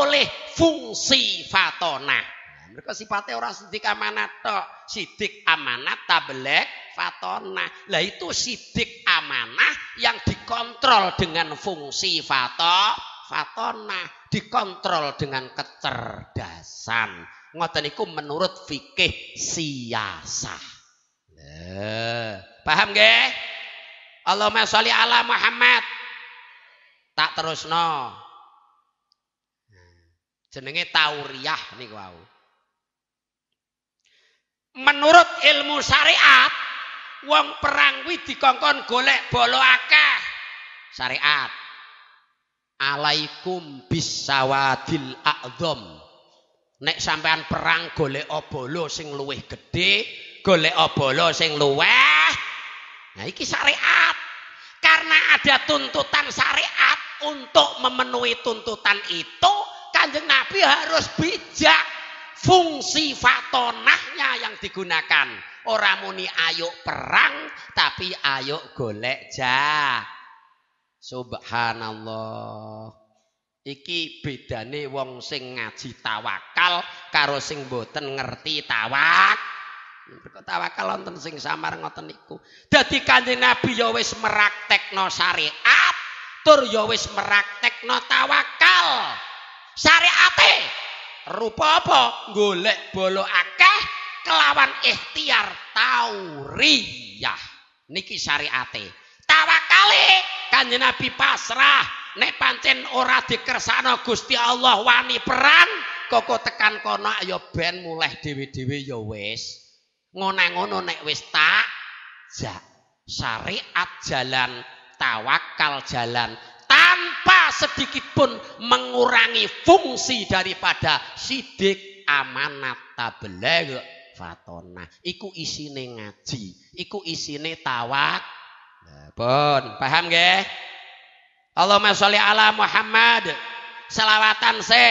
oleh fungsi fatonah. Mereka sifatnya orang sidik amanat tok. Sidik amanat tablek fatona. Lah itu sidik amanah yang dikontrol dengan fungsi fato fatona. Dikontrol dengan kecerdasan. Ngoten niku menurut fikih siasah. Lah, paham nggih? Allahumma sholli ala Muhammad. Tak terusno. Nah, jenenge tauriyah nih wau menurut ilmu syariat wong perang wi dikongkon golek bolo akeh syariat alaikum bisawadil a'dham nek sampean perang golek obolo sing luwih gede golek obolo sing luweh nah iki syariat karena ada tuntutan syariat untuk memenuhi tuntutan itu kanjeng nabi harus bijak fungsi fatonah digunakan. Ora muni ayo perang, tapi ayo golek ja. Subhanallah. Iki bedane wong sing ngaji tawakal karo sing boten ngerti tawak. Mergo tawakal wonten sing samar ngoten niku. Dadi Kanjeng Nabi ya wis meraktekno syariat, tur ya wis meraktekno tawakal. Syariate rupa apa? Golek bolo akeh kelawan ikhtiar tauriyah niki syariate tawakale kanjeng Nabi pasrah nek pancen ora dikersakno Gusti Allah wani perang koko tekan kono ayo ben mulai dewi dewi ya wis ngono-ngono nek wis tak syariat jalan tawakal jalan tanpa sedikit pun mengurangi fungsi daripada sidik amanat tabligh fatonah. Iku isine ngaji, iku isine tawak. Nah, pun paham nggih? Allahumma sholli ala Muhammad. Selawatan se.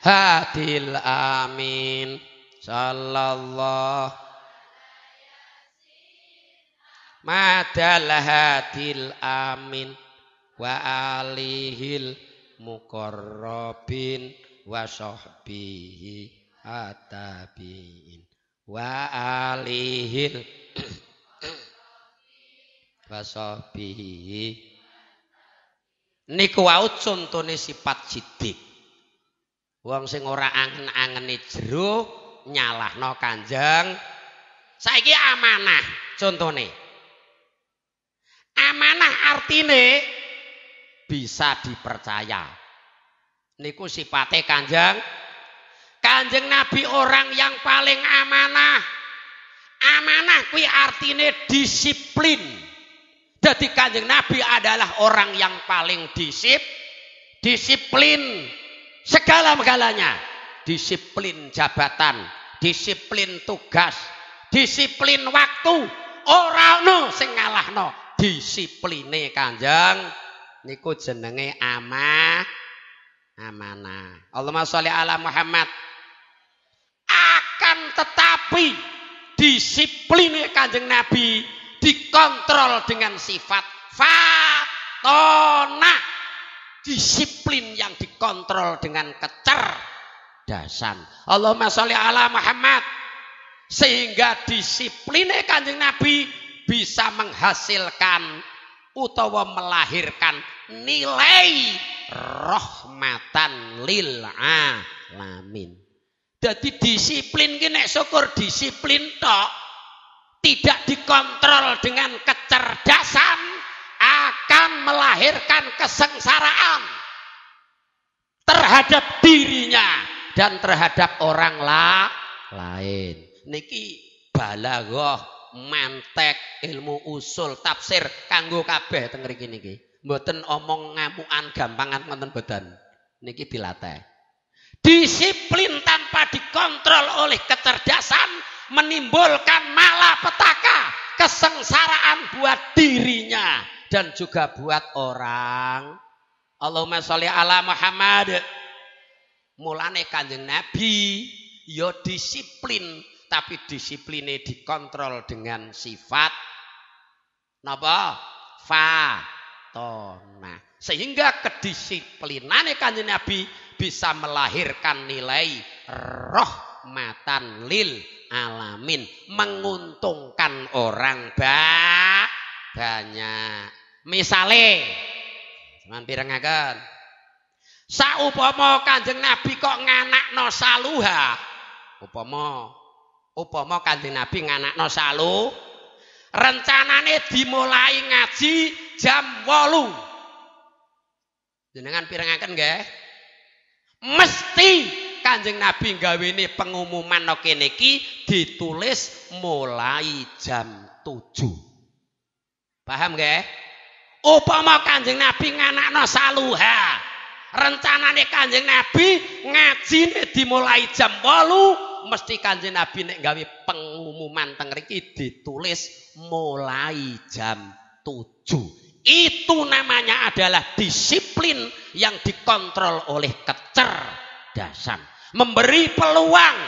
Hadil amin. Sallallahu madalah hadil amin wa alihil mukorrobin wa sahbihi atabiin wa alihil wa sahbihi niku wau contone sifat sidik wong sing ora angen-angene jero nyalahno kanjeng saiki amanah contone amanah artine bisa dipercaya. Niku sifate Kanjeng. Kanjeng Nabi orang yang paling amanah. Amanah kuwi artine disiplin. Jadi Kanjeng Nabi adalah orang yang paling disip, disiplin segala-galanya. Disiplin jabatan, disiplin tugas, disiplin waktu. Ora ono sing ngalahno disipline Kanjeng niku jenenge ama amanah. Allahumma sholli ala Muhammad. Akan tetapi disiplin Kanjeng Nabi dikontrol dengan sifat fatona. Disiplin yang dikontrol dengan kecerdasan. Allahumma sholli ala Muhammad. Sehingga disiplinnya Kanjeng Nabi bisa menghasilkan utawa melahirkan nilai rahmatan lil alamin. Jadi disiplin ki syukur disiplin tok tidak dikontrol dengan kecerdasan akan melahirkan kesengsaraan terhadap dirinya dan terhadap orang lain. Niki balagoh mantek ilmu usul tafsir kanggo kabeh teng mriki niki. Mboten omong ngamukan gampangan wonten badan Niki dilatih. Disiplin tanpa dikontrol oleh kecerdasan menimbulkan malapetaka, kesengsaraan buat dirinya dan juga buat orang. Allahumma sholli ala Muhammad. Mulane Kanjeng Nabi ya disiplin tapi disipline dikontrol dengan sifat napa fatona sehingga kedisiplinan kanjeng Nabi bisa melahirkan nilai rohmatan lil alamin menguntungkan orang ba banyak misale sampean pirengaken saupama kanjeng Nabi kok nganakno saluha upama upama kanjeng Nabi nganakno salu rencanane dimulai ngaji jam wolu jenengan akan gak? mesti kanjeng Nabi gawe ini pengumuman nokeneki ditulis mulai jam 7 paham nggih upama kanjeng Nabi nganakno saluha rencanane kanjeng Nabi ngajine dimulai jam 8 mesti Kanjeng Nabi nek gawe pengumuman teng itu ditulis mulai jam 7. Itu namanya adalah disiplin yang dikontrol oleh kecerdasan. Memberi peluang,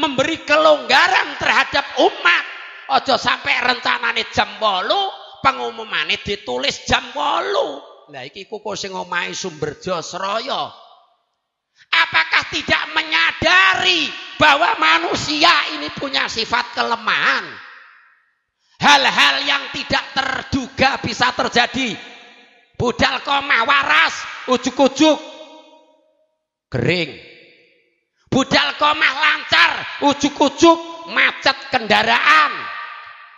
memberi kelonggaran terhadap umat. Ojo sampai rencanane jam 8, pengumumannya ditulis jam bolu. Lah iki kuku sing sumber Sumberjo Seraya Apakah tidak menyadari bahwa manusia ini punya sifat kelemahan? Hal-hal yang tidak terduga bisa terjadi. Budal koma waras, ujuk-ujuk kering. Budal koma lancar, ujuk-ujuk macet kendaraan.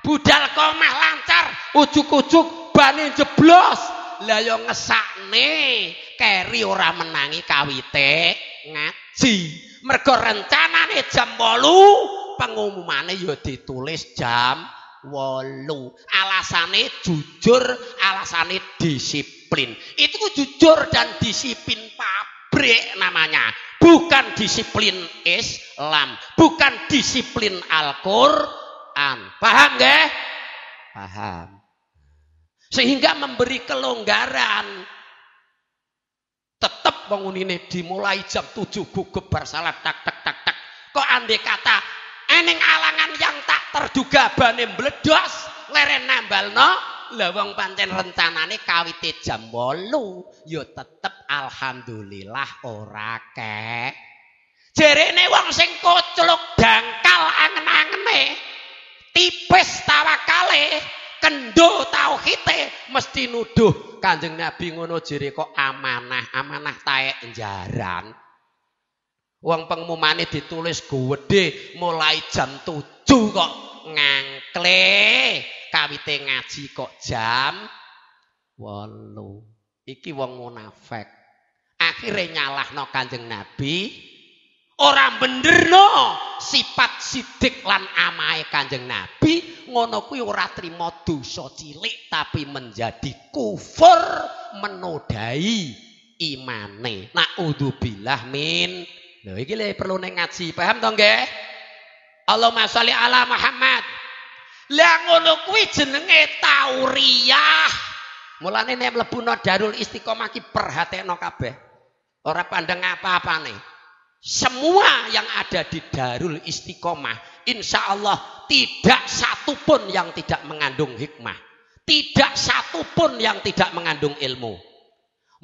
Budal koma lancar, ujuk-ujuk banin jeblos. layo ngesak nih, keri ora menangi kawite ngaji. Mergo rencanane jam wolu pengumumane ya ditulis jam wolu Alasane jujur, alasane disiplin. Itu jujur dan disiplin pabrik namanya. Bukan disiplin Islam, bukan disiplin Al-Qur'an. Paham nggih? Paham. Sehingga memberi kelonggaran pengunine dimulai jam 7 gugup bar salat tak tak tak tak. Kok ande kata eneng alangan yang tak terduga bane meledos leren nambalno. Lah wong pancen rencanane kawite jam 8 ya tetep alhamdulillah ora kek. Jerene wong sing kocluk dangkal angen-angene tipis tawakale kale kendo tauhite mesti nuduh kanjeng nabi ngono jiri kok amanah amanah taek jaran uang pengumumane ditulis gede mulai jam 7 kok ngangkle kawite ngaji kok jam walu iki wong munafik akhirnya nyalah no kanjeng nabi Orang bener no sifat sidik lan amae Kanjeng Nabi ngono kuwi ora trima dosa cilik tapi menjadi kufur menodai imane. Nak Nauzubillah min. Lho iki le perlu ning ngaji, paham to nggih? Allahumma sholli ala Muhammad. Lah ngono kuwi jenenge tauriyah. Mulane nek mlebu Darul Istiqomah ki perhatekno kabeh. Ora pandeng apa-apane. apa apa apane semua yang ada di Darul Istiqomah, insya Allah tidak satu pun yang tidak mengandung hikmah. Tidak satu pun yang tidak mengandung ilmu.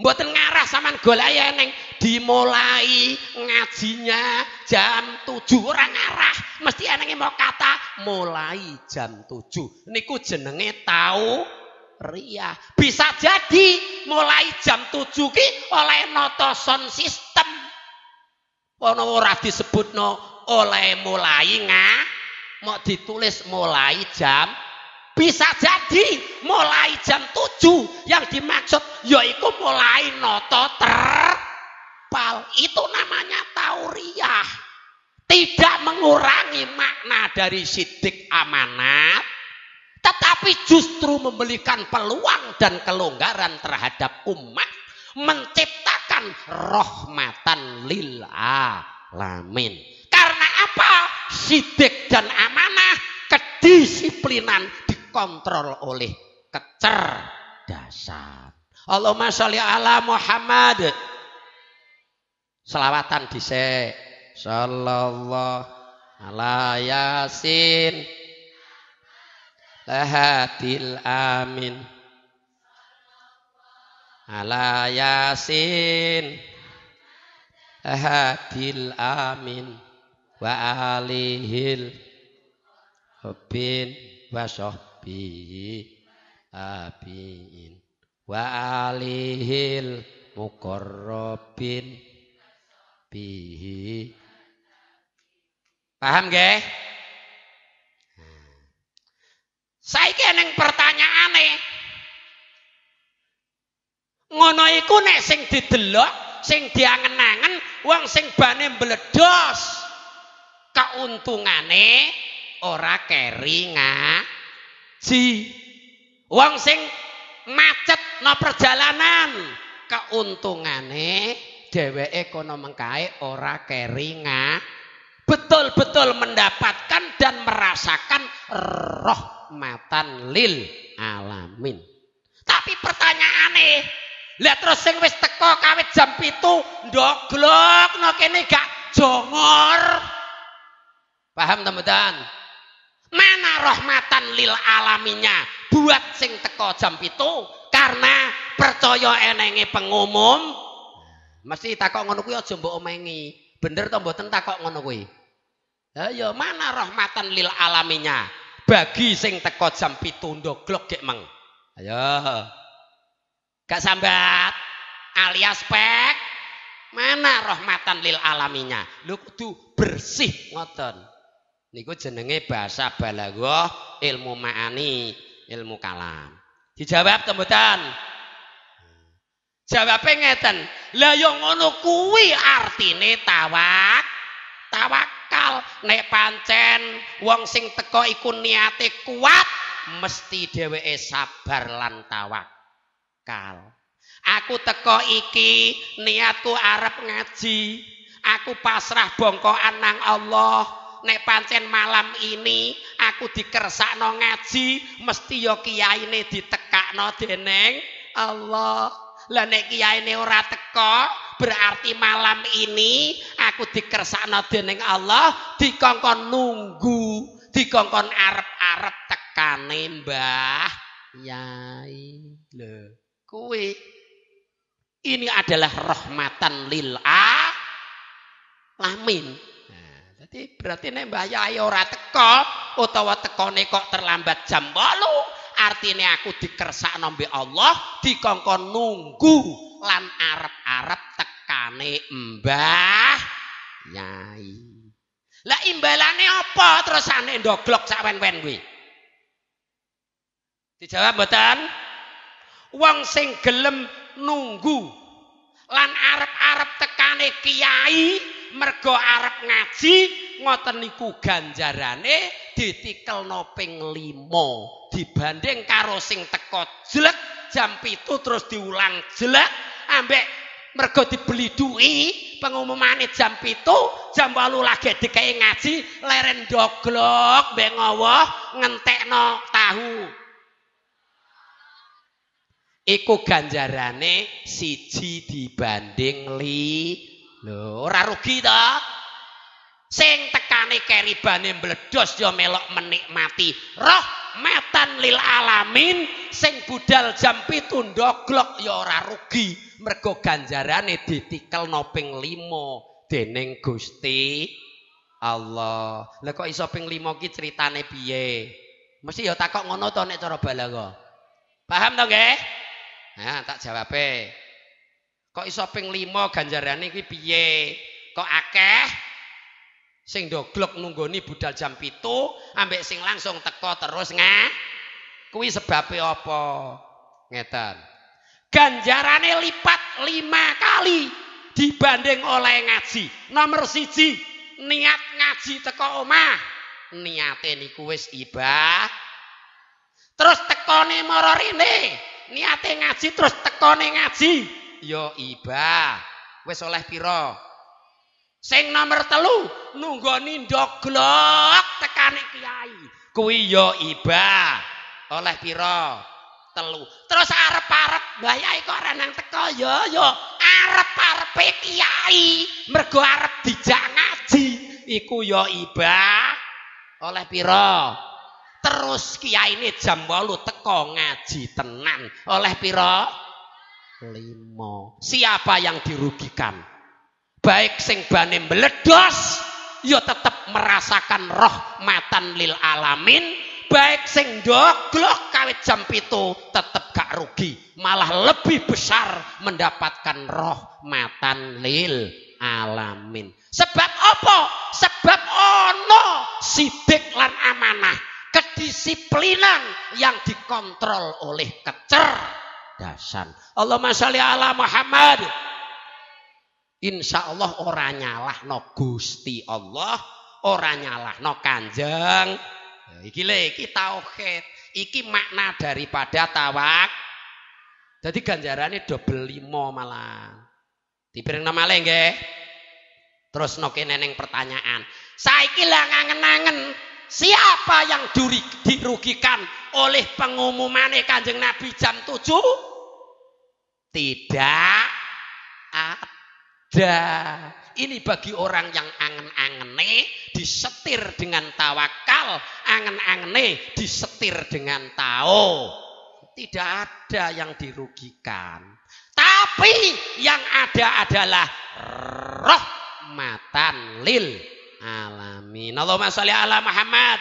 Buat ngarah samaan golaya neng dimulai ngajinya jam tujuh orang ngarah. Mesti enenge mau kata mulai jam tujuh. Niku jenenge tahu, ria. Bisa jadi mulai jam tujuh ki oleh notoson sistem Ana ora disebutno oleh mulai nga, mau ditulis mulai jam bisa jadi mulai jam 7 yang dimaksud yaitu mulai noto terpal itu namanya tauriah tidak mengurangi makna dari sidik amanat tetapi justru memberikan peluang dan kelonggaran terhadap umat mencipta Quran rahmatan lil alamin. Karena apa? Sidik dan amanah, kedisiplinan dikontrol oleh kecerdasan. Allahumma sholli ala Muhammad. Selawatan dhisik. Sallallahu ala yasin. Lahadil amin ala yasin hadil amin wa alihil bin wa sohbihi abiin wa alihil mukorobin bihi paham gak? Nah. Saya kena pertanyaan nih Ngono iku nek sing didelok, sing diangen-angen, wong sing bane mbledos. Keuntungane ora keri ngaji. Wong sing macet no perjalanan, keuntungane dheweke kono mengkae ora keringa. betul-betul mendapatkan dan merasakan rohmatan lil alamin. Tapi pertanyaannya, Lihat terus sing wis teko kawit jam pitu ndoglok no kene gak jongor. Paham teman-teman? Mana rahmatan lil alaminya buat sing teko jam pitu karena percaya enenge pengumum. Mesti takok ngono kuwi aja mbok omengi. Bener to mboten takok ngono kuwi? Ayo, mana rahmatan lil alaminya bagi sing teko jam pitu ndoglok gek meng. Ayo. Gak sambat alias pek. Mana rahmatan lil alaminya? Lu kudu bersih ngoten. Niku jenenge bahasa balaghah, ilmu ma'ani, ilmu kalam. Dijawab tembetan. jawab ngeten. la yo ngono kuwi artine tawak tawakal nek pancen wong sing teko iku niate kuat mesti dheweke sabar lan tawak kal. Aku teko iki niatku arep ngaji. Aku pasrah bongkoan nang Allah. Nek pancen malam ini aku no ngaji, mesti yo ditekak no dening Allah. Lah nek ini ora teko, berarti malam ini aku no dening Allah, dikongkon nunggu, dikongkon arep-arep tekane Mbah Yai. kue ini adalah rahmatan lil alamin jadi berarti nek mbah yai ora teko utawa tekone kok terlambat jam 8 artine aku dikersakno mbek Allah dikongkon nunggu lan arep-arep tekane mbah yai lah imbalane opo terus ane ndoglok sak wen-wen kuwi dijawab mboten wong sing gelem nunggu lan arep-arep tekane kiai mergo arep ngaji ngoten niku ganjarane ditikelno ping 5 dibanding karo sing teko jelek jam itu terus diulang jelek ambek mergo dibeli duwi pengumumane jam itu jam 8 lagi dikai ngaji leren doglok mbek ngowo ngentekno tahu iku ganjarane siji dibanding li lho ora rugi ta sing tekane keribane mbledos ya melok menikmati rahmatan lil alamin sing budal jam 7 ndoglok ya ora rugi mergo ganjarane ditikel noping 5 dening Gusti Allah lha kok iso ping 5 ki critane piye mesti ya takok ngono to nek cara balago paham to nggih Nah, tak jawab Kok iso ping 5 ganjarane kuwi piye? Kok akeh sing ndoglok nunggoni budal jam pitu ambek sing langsung teko terus ngah. Kuwi sebab apa? Ngetan. Ganjarane lipat 5 kali dibanding oleh ngaji. Nomor siji niat ngaji teko omah. Niate niku wis ibadah. Terus tekone mara niate ngaji terus tekone ngaji yo iba wis oleh pira sing nomor telu nunggo nindok glok tekane kiai kuwi yo iba oleh pira telu terus arep-arep mbah yai kok renang teko yo yo arep-arep kiai mergo arep dijak ngaji iku yo iba oleh pira Terus Kiai jam 8 teko ngaji tenan. Oleh piro limo. Siapa yang dirugikan? Baik sing bane meledos yo ya tetep merasakan roh matan lil alamin baik sing doglok kawit jam pitu tetap gak rugi malah lebih besar mendapatkan roh matan lil alamin sebab apa sebab ono sidik lan amanah kedisiplinan yang dikontrol oleh kecerdasan. Allah masya ala Muhammad. Insya Allah orangnya lah no gusti Allah, orangnya lah no kanjeng. Ya, iki le, iki tauhid. Iki makna daripada tawak. Jadi ganjarannya double limo malah. yang nama lengge. Terus nokenen neneng pertanyaan. Saya lah ngangen-ngangen siapa yang dirugikan oleh pengumuman kanjeng Nabi jam 7? Tidak ada. Ini bagi orang yang angen-angene disetir dengan tawakal, angen-angene disetir dengan tao. Tidak ada yang dirugikan. Tapi yang ada adalah rahmatan lil alamin. Allahumma sholli ala Muhammad.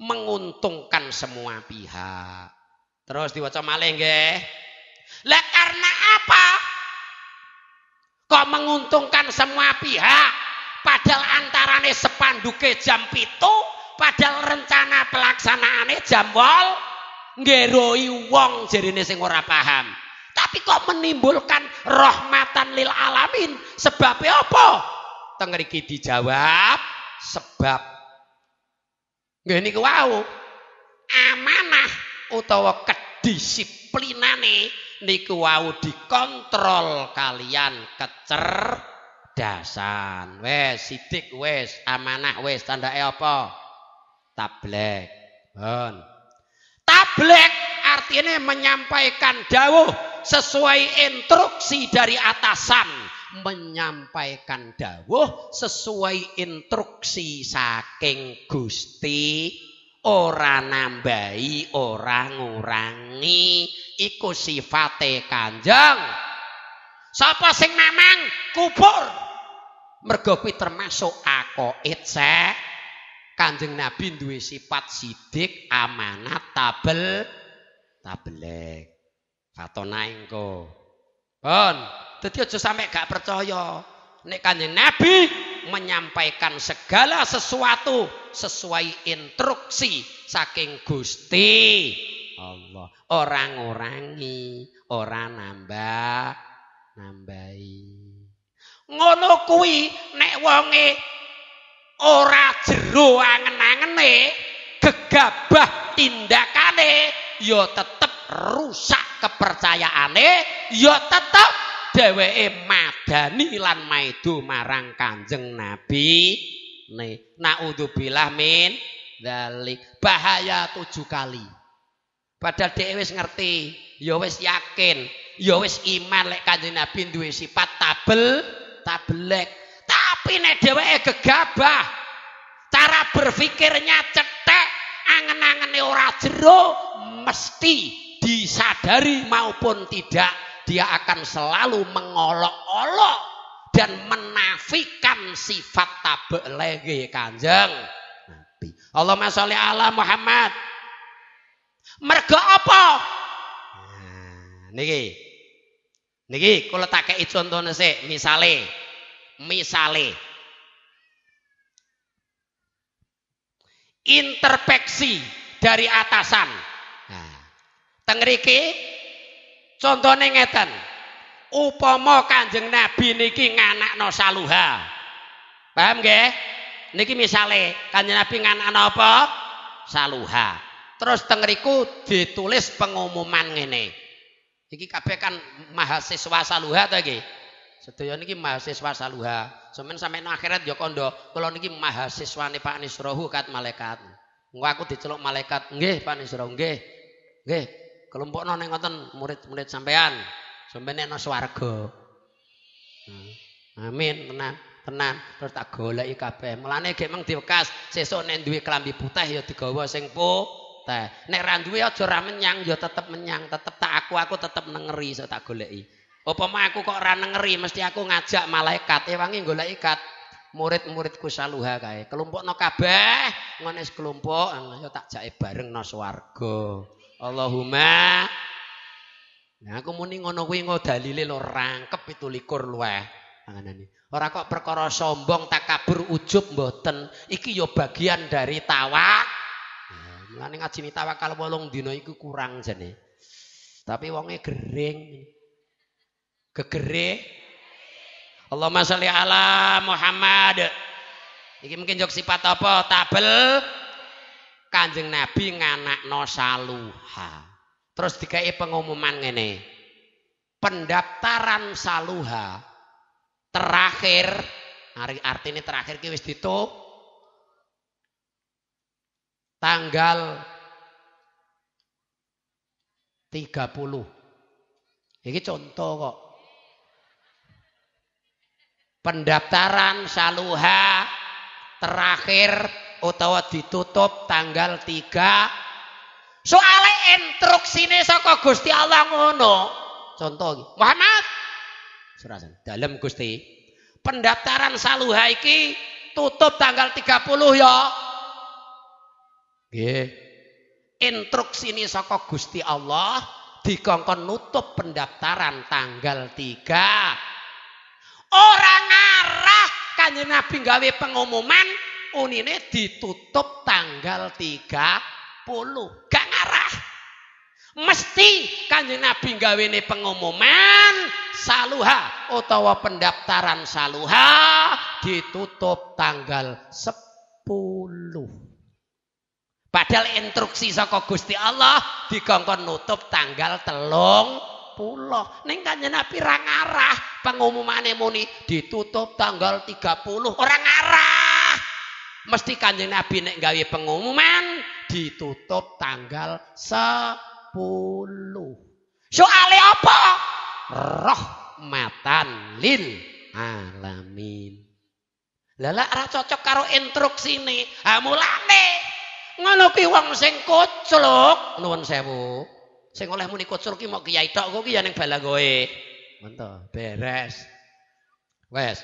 Menguntungkan semua pihak. Terus diwaca malih nggih. Lah karena apa? Kok menguntungkan semua pihak? Padahal antarane sepanduke jam pitu, padahal rencana pelaksanaannya jam wol ngeroi wong jerine sing ora paham. Tapi kok menimbulkan rahmatan lil alamin? Sebabnya apa? tengeriki dijawab sebab. gini niku wow Amanah utawa kedisiplinane niku wau dikontrol kalian kecerdasan. Wes sidik wes amanah wes tanda apa? Tablek. Bon. Tablek artinya menyampaikan dawuh sesuai instruksi dari atasan menyampaikan dawuh sesuai instruksi saking Gusti ora nambahi ora ngurangi iku sifate Kanjeng Sapa sing memang kubur mergo termasuk aku itse Kanjeng Nabi duwe sifat sidik amanat tabel tablek fatona engko bon. Jadi aja sampai gak percaya. Nek kanjeng Nabi menyampaikan segala sesuatu sesuai instruksi saking Gusti Allah. Orang-orangi, orang nambah nambahi. Ngono kuwi nek wonge ora jero angen-angene gegabah tindakane ya tetep rusak kepercayaane ya tetep dheweke madani lan ma'ido marang Kanjeng Nabi ne naudzubillah min dzalik bahaya tujuh kali padahal dhewe wis ngerti ya wis yakin ya wis iman lek Kanjeng Nabi duwe sifat tabel tablek tapi nek dheweke gegabah cara berpikirnya cetek angen-angene ora jero mesti disadari maupun tidak dia akan selalu mengolok-olok dan menafikan sifat lagi Kanjeng Nabi. Allahumma sholli ala Muhammad. Merga apa? Nah, niki. Niki kula tak itu contone sik, misale misale interpeksi dari atasan. Nah, tengriki Contohnya ngeten. Upama Kanjeng Nabi niki nganak no saluha. Paham nggih? Niki misale Kanjeng Nabi no apa? Saluha. Terus tenggeriku ditulis pengumuman ngene. Iki kabeh kan mahasiswa saluha ta iki? Sedaya niki mahasiswa saluha. Semen sampai akhirat ya kondo. kalau niki nih Pak Nisrohu kat malaikat. Engko aku diceluk malaikat, nggih Pak Nisrohu, nggih. Nggih, kelompok nona yang ngoten murid-murid sampean sampean nena swargo hmm. amin tenan tenan terus tak golek i kape melane gak mang diwekas sesuatu neng duit kelambi putih ya digawa sing po teh neng randuwe aja ora menyang ya tetep menyang tetep tak aku aku tetep nengeri so tak golek apa mah aku kok ora nengeri mesti aku ngajak malaikat ya eh, wangi golek ikat murid-muridku saluha kae kelompok no kabeh ngones kelompok ayo tak jake bareng no swarga Allahumma Nah, aku muni ngono kuwi engko dalile lo rangkep itu likur luweh. Panganane. Ora kok perkara sombong takabur ujub mboten. Iki yo ya bagian dari tawak. Nah, Mulane ngajini tawakal bolong dina iku kurang jane. Tapi wonge gering. Gegere. Allahumma sholli ala Muhammad. Iki mungkin jok sifat apa? Tabel. Kanjeng Nabi nganakno saluha. Terus dikai pengumuman ini, Pendaftaran saluha terakhir artinya terakhir ki wis ditutup tanggal 30. Ini contoh kok. Pendaftaran saluha terakhir utawa ditutup tanggal 3 soale instruksine saka Gusti Allah ngono contoh Muhammad surasan dalam Gusti pendaftaran saluha iki tutup tanggal 30 ya nggih instruksine saka Gusti Allah dikongkon nutup pendaftaran tanggal 3 orang arah kanjeng Nabi gawe pengumuman unine ditutup tanggal 30. Gak ngarah. Mesti Kanjeng Nabi gawene pengumuman saluha utawa pendaftaran saluha ditutup tanggal 10. Padahal instruksi saka Gusti Allah dikongkon nutup tanggal telung puluh. Neng kanjeng Nabi ra ngarah pengumumane muni ditutup tanggal 30. orang ngarah. Mesti kanjeng Nabi nek gawe pengumuman ditutup tanggal 10. Soale apa? Rahmatan lil alamin. Lala ora cocok karo ini. Ha mulane ngono uang wong sing kucluk nuwun sewu. Sing oleh muni kucluk ki mok kiai tok kuwi ya ning balagoe. Mantap, beres. Wes.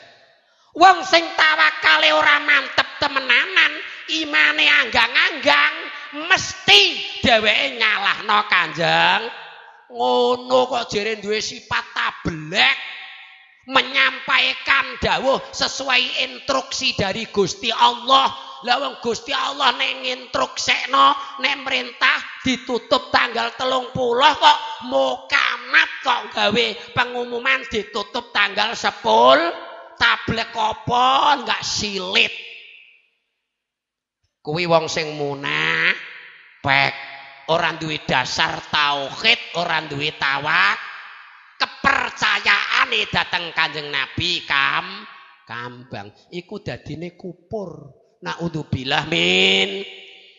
Wong sing tawakal ora mantep temenanan, imane anggang-anggang, mesti dheweke nyalahno Kanjeng. Ngono kok jere duwe sifat tablek menyampaikan dawuh sesuai instruksi dari Gusti Allah. Lah wong Gusti Allah nek ngintruksekno, nek merintah ditutup tanggal 30 kok mukamat kok gawe pengumuman ditutup tanggal 10. tablet apa nggak silit. Kuwi wong sing pek orang duit dasar tauhid, orang duit tawak kepercayaan kepercayaane datang Kanjeng Nabi kam kambang iku dadine kupur. Naudzubillah min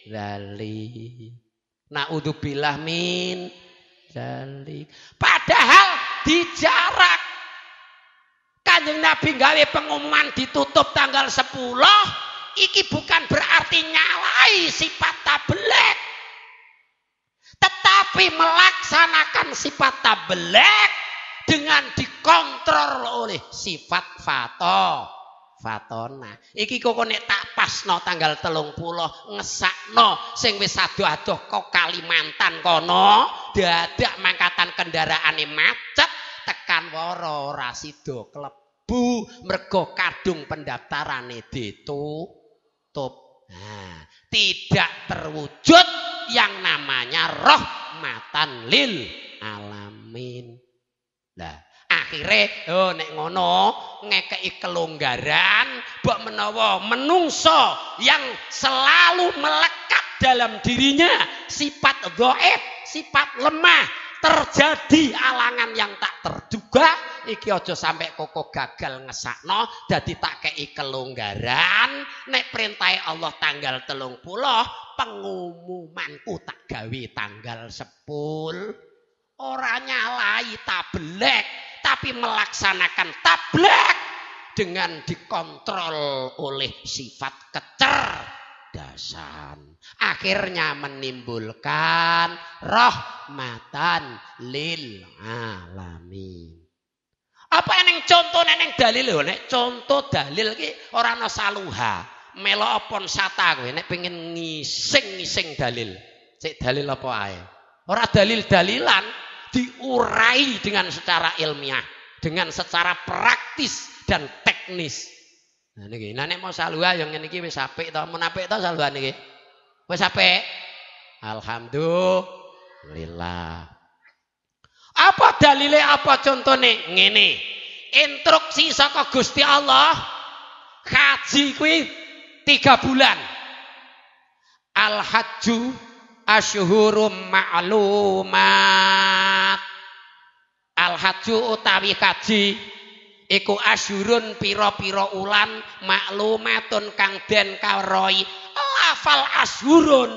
zali. Naudzubillah min dalik, Padahal di jarak Kanjeng Nabi gawe pengumuman ditutup tanggal 10, iki bukan berarti nyalai sifat tablet Tetapi melaksanakan sifat tablet dengan dikontrol oleh sifat fato. Fatona. Iki kok nek tak pasno tanggal telung puluh ngesakno sing wis aduh adoh kok Kalimantan kono dadak mangkatan kendaraan macet tekan woro rasido klep mlebu mergo kadung pendaftarane ditutup. Nah, tidak terwujud yang namanya rahmatan lil alamin. Nah, akhirnya oh nek ngono ngekei kelonggaran buat menawa menungso yang selalu melekat dalam dirinya sifat dhaif, sifat lemah, terjadi alangan yang tak terduga iki aja sampai koko gagal ngesakno jadi tak kei kelonggaran nek perintah Allah tanggal telung puluh pengumumanku tak gawe tanggal sepul ora nyalai tablek tapi melaksanakan tablek dengan dikontrol oleh sifat kecer kecerdasan. Akhirnya menimbulkan rahmatan lil alamin. Apa eneng contoh eneng dalil lo? nek contoh dalil ki orang no saluha. melo opon sata gue nek pengen ngising-ngising dalil. Cek dalil apa ae? Orang dalil-dalilan diurai dengan secara ilmiah, dengan secara praktis dan teknis. Nah niki, nah nek mau saluan yang ngene iki wis apik to, apa apik to salwa niki. Wis apik. Alhamdulillah. Apa dalile apa contone ngene? Instruksi saka Gusti Allah haji kuwi tiga bulan. Al hajju asyhurum ma'lumat. Al hajju utawi haji iku asyurun piro piro ulan maklumatun kang den karoi lafal asyurun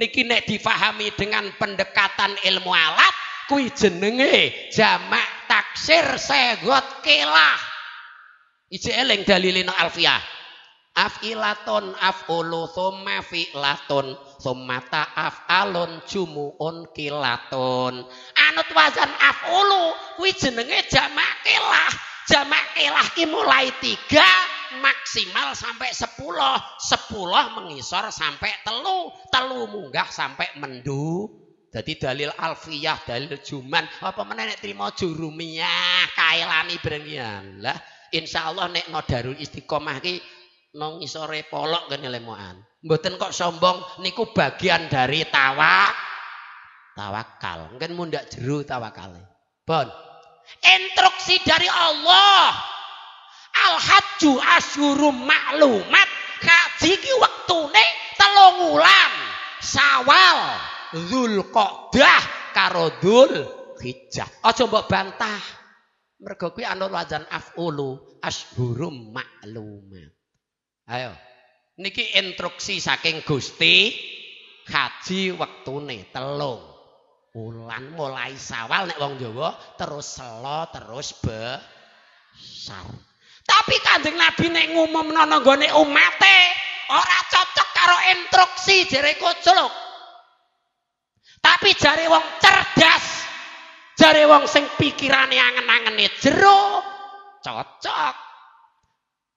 niki nek difahami dengan pendekatan ilmu alat kui jenenge jamak taksir segot kelah ije eling dalilina alfiah afilaton afulu thumma fi'latun thumma ta'afalun jumu'un kilatun anut wazan afulu kui jenenge jamak kelah Jamak ilah ki mulai tiga maksimal sampai sepuluh. Sepuluh mengisor sampai telu. Telu munggah sampai mendu. Jadi dalil alfiyah, dalil juman. Apa menenek terima jurumiyah. Kailani berengian. Ya? Lah, insya Allah nek no darul istiqomah ki nong isore polok gini lemoan. Mboten kok sombong niku bagian dari tawak tawakal. Mungkin mundak jeru tawakalnya. Bon, Instruksi dari Allah. Al-hajju asyurum maklumat. Haji ki wektune telung ulang. Sawal, Zulqa'dah karo hijab. Aja mbok bantah. Mergo kuwi wajan af'ulu Asyurum maklumat. Ayo. Niki instruksi saking Gusti haji wektune telung Ulang mulai sawal nek wong Jawa terus selo terus besar. Tapi Kanjeng Nabi nek ngumumno nang gone umate ora cocok karo instruksi jere kocok. Tapi jare wong cerdas, jare wong sing pikirane angen-angene jero cocok.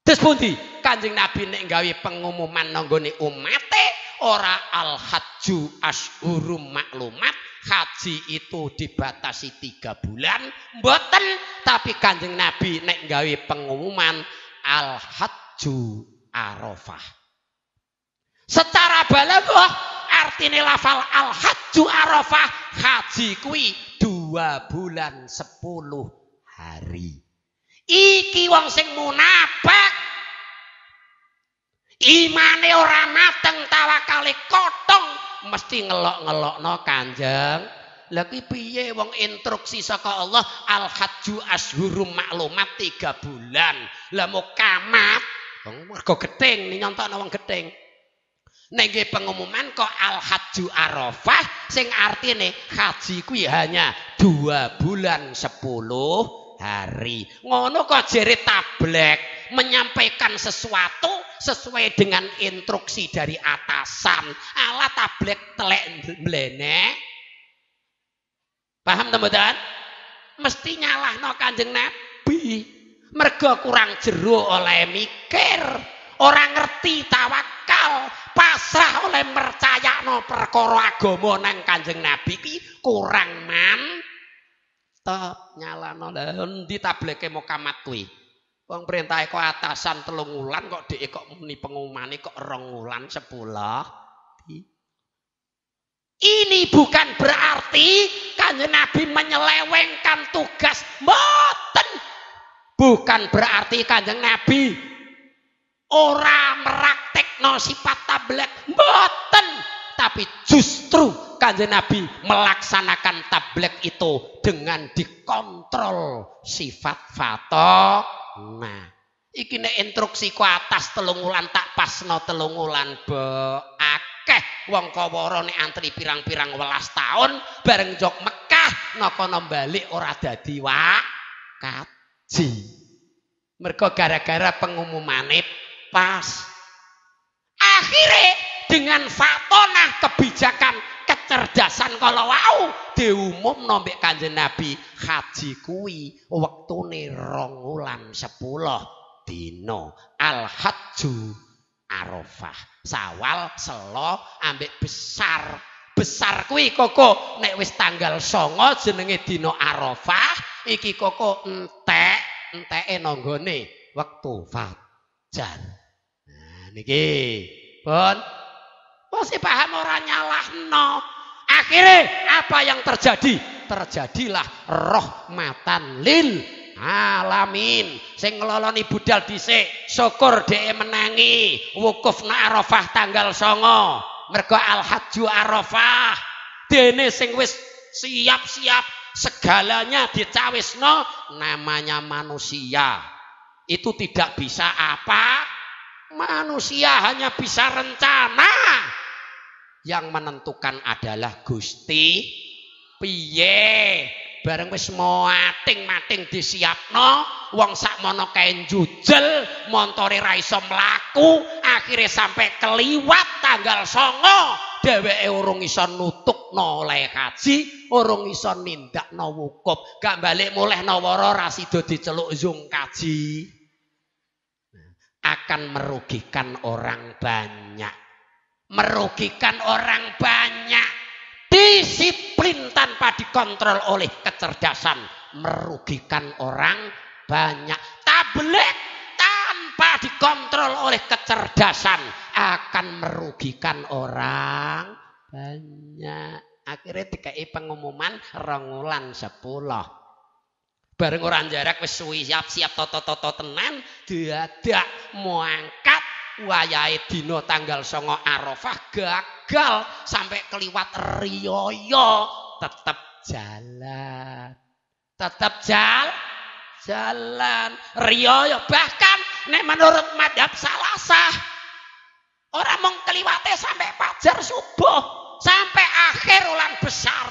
Terus pundi? Kanjeng Nabi nek gawe pengumuman nang gone umate ora al-hajju ashurum maklumat haji itu dibatasi tiga bulan mboten tapi kanjeng nabi nek gawe pengumuman al hajju arafah secara balaghah artinya lafal al hajju arafah haji kui dua bulan sepuluh hari iki wong sing munafik imane ora mateng tawakale kotong mesti ngelok-ngelokno kanjeng lha kuwi piye wong instruksi saka Allah al-hajju ashurum maklumat 3 bulan lha mukamat wong mergo gething nyontokno wong gething Nengge pengumuman kok al hajju arafah sing artine haji kuwi hanya dua bulan sepuluh hari ngono kok jerit tablet menyampaikan sesuatu sesuai dengan instruksi dari atasan. Ala tablet telek Paham teman-teman? Mesti nyalah no kanjeng Nabi. Mergo kurang jeru oleh mikir. Orang ngerti tawakal. Pasrah oleh percaya no perkoro agomo nang kanjeng Nabi. Ki kurang mantap Nyala no. Di tablet kemokamat kuih. Wong perintah kok atasan telung wulan kok dhek kok muni pengumane kok rong wulan sepuluh. Ini bukan berarti kan Nabi menyelewengkan tugas mboten. Bukan berarti Kanjeng Nabi ora no sifat tablet. mboten, tapi justru Kanjeng Nabi melaksanakan tablet itu dengan dikontrol sifat fatok Nah, iki nek instruksi ku atas telung wulan tak pasno telung wulan be akeh wong kawara nek antri pirang-pirang welas tahun bareng jok Mekah nakono balik ora dadi wakaji. Mergo gara-gara pengumumane pas. Akhirnya dengan fatonah kebijakan kecerdasan kala wau umum mbek Kanjeng Nabi haji kuwi wektune 2 wulan 10 dina Al-Hajju Arafah sawal selo ambek besar besar kuwi koko nek wis tanggal 9 jenenge dina Arafah iki koko entek enteke nanggone wektu fajar nah niki pun Masih paham orang nyalah no. Akhirnya apa yang terjadi? Terjadilah rahmatan lil alamin. Sing ngeloloni budal dhisik, syukur dhek menangi wukuf na Arafah tanggal songo. Mergo al hajju Arafah. Dene sing wis siap-siap segalanya dicawisno namanya manusia. Itu tidak bisa apa? Manusia hanya bisa rencana yang menentukan adalah Gusti piye bareng wis mating-mating disiapno wong mono kain jujel montore ra iso mlaku akhire sampe keliwat tanggal songo dheweke urung iso nutukno oleh haji urung iso nindakno wukuf gak balik mulih nawara ra sida diceluk zung kaji nah, akan merugikan orang banyak merugikan orang banyak. Disiplin tanpa dikontrol oleh kecerdasan merugikan orang banyak. Tablet tanpa dikontrol oleh kecerdasan akan merugikan orang banyak. Akhirnya dikai pengumuman rongulan sepuluh. Bareng orang jarak wis siap-siap toto-toto tenan diadak muang wayahe dina tanggal 9 Arafah gagal sampai keliwat riyoyo tetap jalan. tetap jal jalan riyoyo bahkan nek menurut madhab salasah orang mau keliwate sampai pajar subuh sampai akhir ulan besar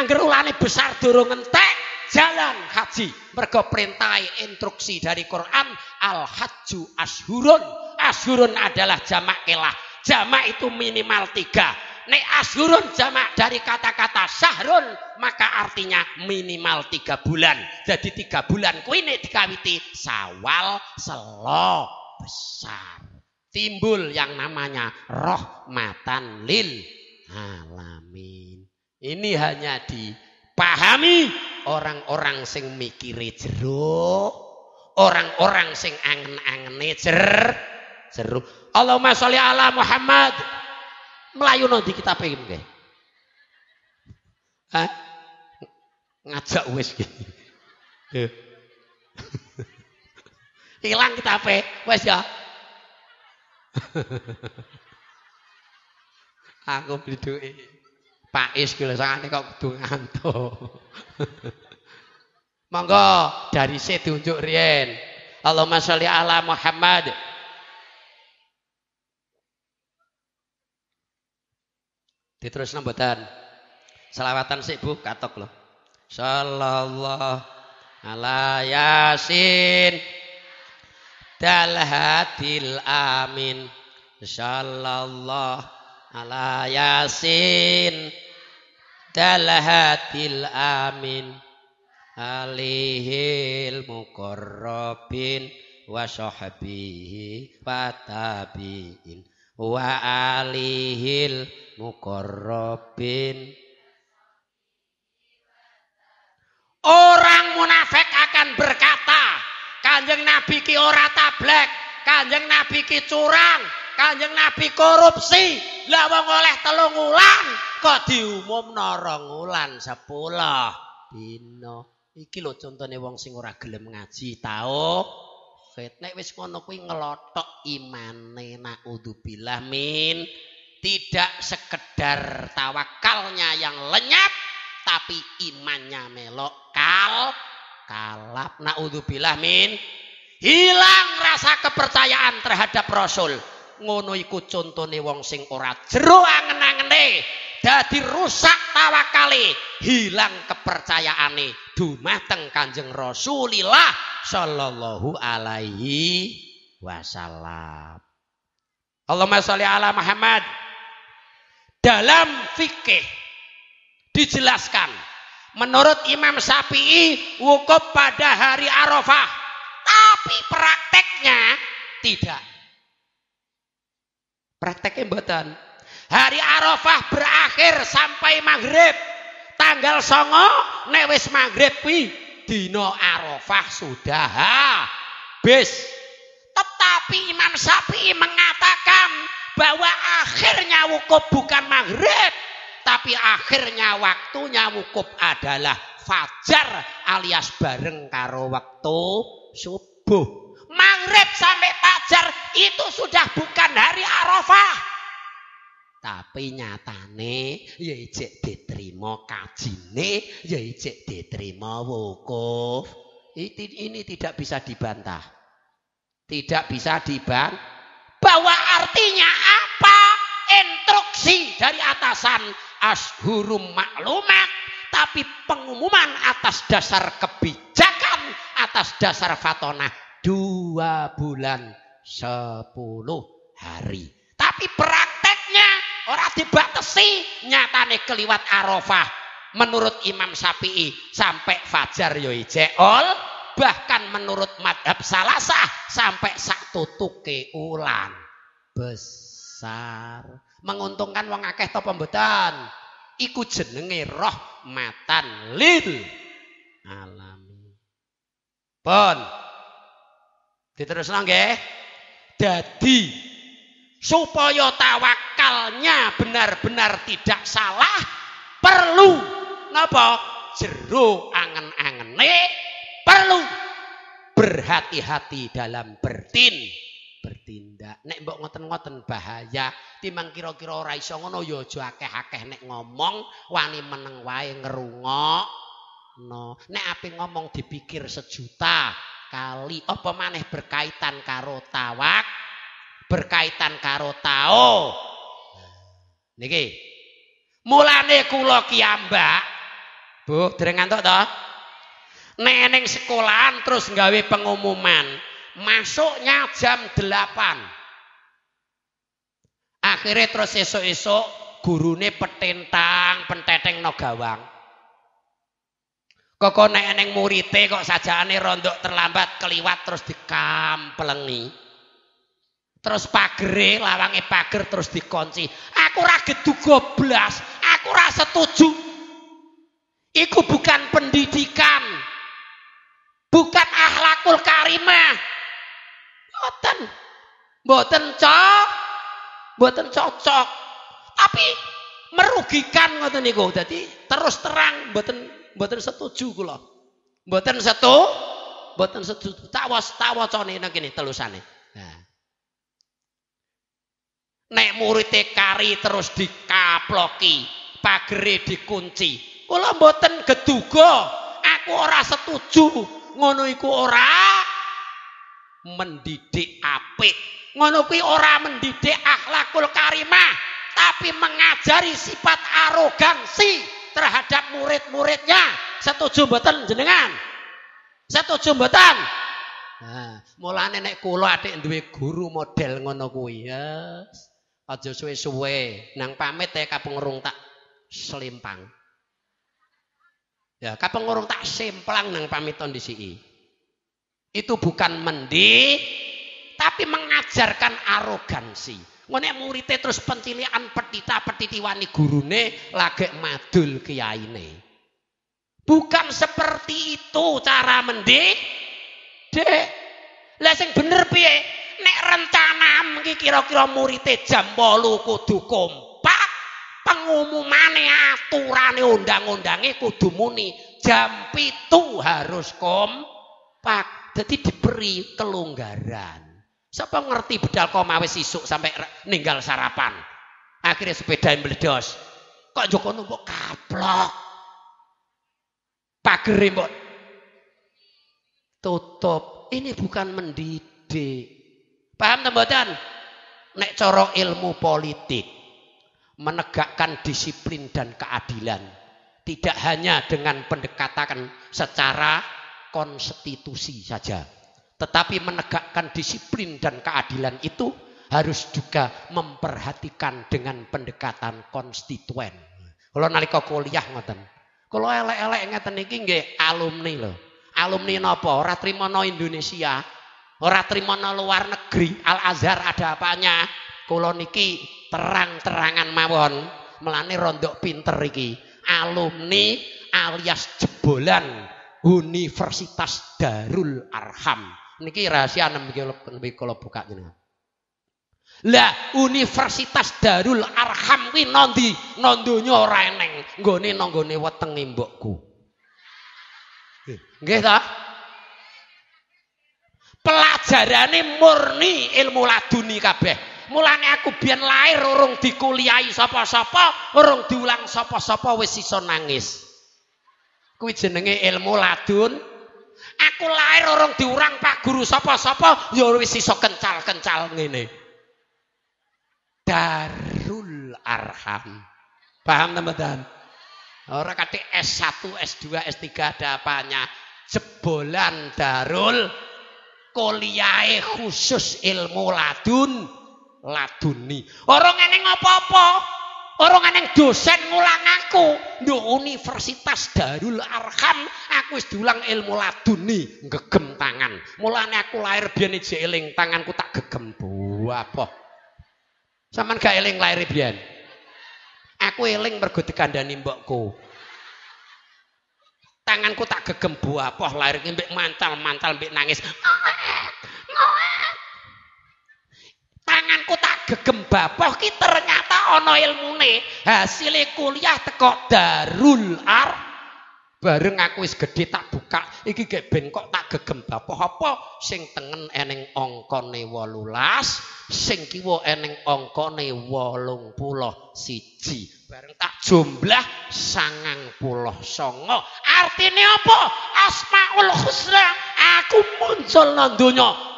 angger ulane besar durung entek jalan haji mergo perintah instruksi dari Quran al hajju ashurun asyurun adalah jamak kelah. Jamak itu minimal tiga. Nek asyurun jamak dari kata-kata sahrun maka artinya minimal tiga bulan. Jadi tiga bulan kuwi nek dikawiti sawal selo besar. Timbul yang namanya rohmatan lil alamin. Ini hanya dipahami orang-orang sing mikiri jeruk, orang-orang sing angen-angene jer seru. Allahumma sholli ala Muhammad. Melayu nanti kita pengen deh. Ngajak wes gini. Hilang kita pe, wes ya. Aku beli duit. Pak Is gila sangat kok ngantuk. Monggo dari situ tunjuk rien. Allahumma sholli ala Muhammad. Diterus nambutan. Selawatan sih Bu katok loh. Sallallahu ala yasin dalhadil amin. Sallallahu ala yasin dalhadil amin. Alihil mukorrobin wa sahabihi wa tabi'in wa alihil mukorobin orang munafik akan berkata kanjeng nabi ki ora tablek kanjeng nabi ki curang kanjeng nabi korupsi lawang oleh telung ulan kok diumum norong ulan sepuluh dino iki lo contohnya wong sing ora gelem ngaji tau tauhid. Nek wis ngono kuwi ngelotok imane naudzubillah min tidak sekedar tawakalnya yang lenyap tapi imannya melok kal kalap naudzubillah min hilang rasa kepercayaan terhadap rasul ngono iku contone wong sing ora jero angen-angene dadi rusak tawakale hilang kepercayaan kepercayaane dumateng Kanjeng Rasulillah sallallahu alaihi wasallam. Allahumma sholli ala Muhammad. Dalam fikih dijelaskan menurut Imam Syafi'i wukuf pada hari Arafah. Tapi prakteknya tidak. Prakteknya mboten. Hari Arafah berakhir sampai maghrib. Tanggal songo, nek wis maghrib kuwi Dino Arafah sudah habis. Tetapi Imam Syafi'i mengatakan bahwa akhirnya wukuf bukan maghrib, tapi akhirnya waktunya wukuf adalah fajar alias bareng karo waktu subuh. Maghrib sampai fajar itu sudah bukan hari Arafah. Tapi nyatane ya ijek diterima kajine ya ijek diterima wukuf. Ini tidak bisa dibantah. Tidak bisa dibantah. Bahwa artinya apa? Instruksi dari atasan ashurum maklumat. Tapi pengumuman atas dasar kebijakan. Atas dasar fatonah. Dua bulan sepuluh hari. Tapi praktek Orang nyata nyatane keliwat Arafah menurut Imam Syafi'i sampai fajar yo ya all bahkan menurut madhab salasah sampai satu tuke ulan besar menguntungkan wong akeh to pembetan iku jenenge rahmatan lil alami pon diterus nggih dadi supaya tawak akalnya benar-benar tidak salah perlu napa jero angen-angene perlu berhati-hati dalam bertin bertindak nek mbok ngoten-ngoten bahaya timang kira-kira ora iso ngono ya aja akeh-akeh nek ngomong wani meneng wae ngerungok no nek ape ngomong dipikir sejuta kali apa maneh berkaitan karo tawak berkaitan karo tao Niki. Mulane kula kiambak, Bu, dereng antuk to? Neneng sekolahan terus gawe pengumuman, masuknya jam 8. Akhirnya terus esok-esok gurune petentang pentetengno no gawang. Kok kok neneng murite kok sajane rondok terlambat keliwat terus dikam Terus pagere, eh, lawange pager terus dikunci. Aku ora geduga blas, aku ora setuju. Iku bukan pendidikan. Bukan akhlakul karimah. Mboten. Mboten cocok. Mboten cocok. Tapi merugikan ngoten niku. Dadi terus terang mboten mboten setuju kula. Mboten setu, mboten setuju. Tak was tak wacane nang kene telusane. Nah. nek murite kari terus dikaploki pagere dikunci kula mboten geduga aku ora setuju ngono iku ora mendidik apik ngono kuwi ora mendidik akhlakul karimah tapi mengajari sifat arogansi terhadap murid-muridnya setuju mboten jenengan setuju mboten nah mulane nek kula adik duwe guru model ngono kuwi yes. Aja suwe-suwe nang pamit ya kapengurung tak selimpang. Ya, kapengurung tak simpang nang pamiton di sini. Itu bukan mendi, tapi mengajarkan arogansi. Ngene murite terus pentilian petita petitiwani gurune lagek madul kiyaine. Bukan seperti itu cara mendik. Dek. Lah sing bener piye? nek rencana, iki kira-kira murite jam bolu kudu kompak pengumumane aturane undang undangnya kudu muni jam pitu harus kompak jadi diberi kelonggaran siapa ngerti bedal komawis isuk sampai ninggal sarapan akhirnya sepeda yang meledos kok Joko numpuk kaplok pageri tutup ini bukan mendidik Paham ta mboten? Nek coro ilmu politik menegakkan disiplin dan keadilan tidak hanya dengan pendekatan secara konstitusi saja, tetapi menegakkan disiplin dan keadilan itu harus juga memperhatikan dengan pendekatan konstituen. Kalau nalika kuliah ngoten. Kalau elek-elek ngoten ini nggih alumni loh, Alumni Nopo, Ratrimono Indonesia, Ora trimono luar negeri, Al Azhar ada apanya? Kula niki terang-terangan mawon. Melane rondok pinter iki. Alumni alias jebolan Universitas Darul Arham. Niki rahasia nembe kula buka jenengan. Lah Universitas Darul Arham kuwi nondi? Nondonya ora eneng, nggone nanggone wetenge mbokku. Nggih ta? pelajarane murni ilmu laduni kabeh mulane aku biyen lahir urung dikuliahi sapa-sapa urung diulang sapa-sapa wis iso nangis kuwi jenenge ilmu ladun aku lahir orang diurang Pak Guru sapa-sapa ya wis iso kencal-kencal ngene darul arham paham teman-teman Orang kate S1, S2, S3 ada apanya? Jebolan darul kuliahe khusus ilmu ladun laduni. orang ini ngopo-opo orang ini dosen ngulang aku. di Universitas Darul Arham aku istilah diulang ilmu laduni, gegem tangan. mulanya aku lahir biar jeling eling, tanganku tak gegem apa. Saman gak eling lahir biar Aku eling mergo dan mbokku. Tanganku tak gegem buah apa lahir mbek mantal-mantal mbek nangis. tanganku tak gegem bapoh ki ternyata ana ilmune hasil kuliah teko darul ar bareng aku wis gedhe tak buka iki gek ben kok tak gegem bapoh apa sing tengen eneng angkane 18 sing kiwa eneng angkane 81 bareng tak jumlah sangang puluh songo artinya apa asmaul husna aku muncul nang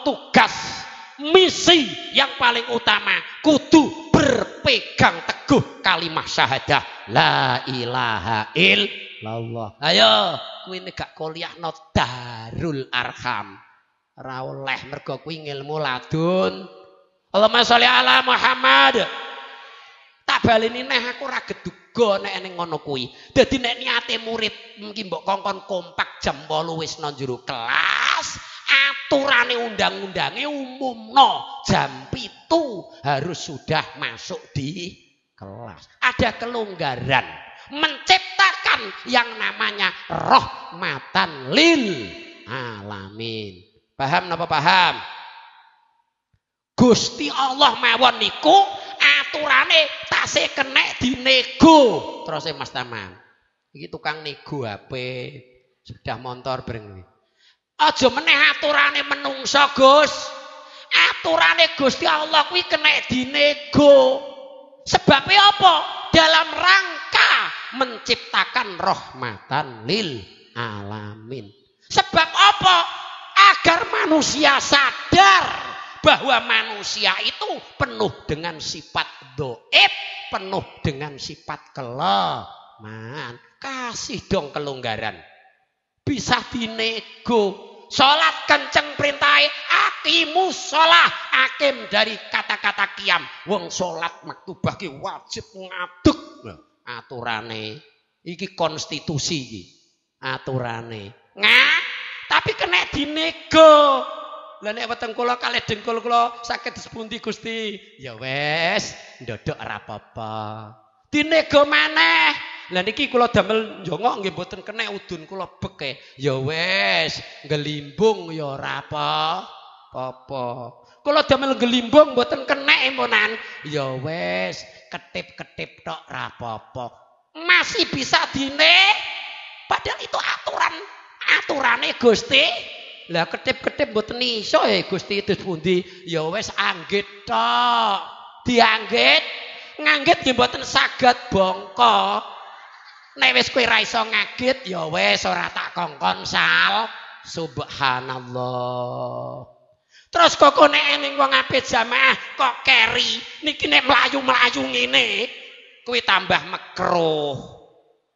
tugas misi yang paling utama kudu berpegang teguh kalimah syahadah la ilaha illallah ayo kuwi gak kuliah no darul arham ra oleh mergo kuwi ilmu ladun Allahumma sholli ala Muhammad tak baleni neh aku ra geduga nek ning ngono kuwi dadi nek niate murid mungkin mbok kongkon kompak jam 8 wis nang kelas aturane undang-undangnya umum no jam itu harus sudah masuk di kelas ada kelonggaran menciptakan yang namanya rahmatan lil alamin paham apa paham Gusti Allah mawon niku aturane tasih di dinego terus e, Mas Taman ini tukang nego HP sudah motor bareng Aja meneh aturane menungso, Gus. Aturane Gusti Allah kuwi kena dinego. Sebabnya apa? Dalam rangka menciptakan rahmatan lil alamin. Sebab apa? Agar manusia sadar bahwa manusia itu penuh dengan sifat doib, penuh dengan sifat kelemahan. Kasih dong kelonggaran. Bisa dinego. sholat kenceng perintai, akimu sholat akim dari kata-kata kiam. Wong sholat maktubah bagi wajib ngaduk aturane. Iki konstitusi iki. Aturane. Ngak tapi kena dinego. Lah nek weteng kula kalih dengkul kula sakit Gusti. Ya wes, ndodok ora apa-apa. Dinego maneh. Lah niki kula damel jongok nggih mboten kena udun kula beke. Ya wis, ngelimbung ya ora apa-apa. Kula damel ngelimbung mboten kena emonan. Ya wis, ketip-ketip tok ora Masih bisa dine. Padahal itu aturan aturane Gusti. Lah ketip-ketip mboten iso ya Gusti itu pundi? Ya wis anggit tok. Dianggit nganggit nggih mboten sagat bongkok. Nek wis kowe ra iso ngaget ya wis ora tak kongkon sal. Subhanallah. Terus kok nek ning wong apik jamaah kok keri niki nek mlayu-mlayu ngene kuwi tambah mekruh.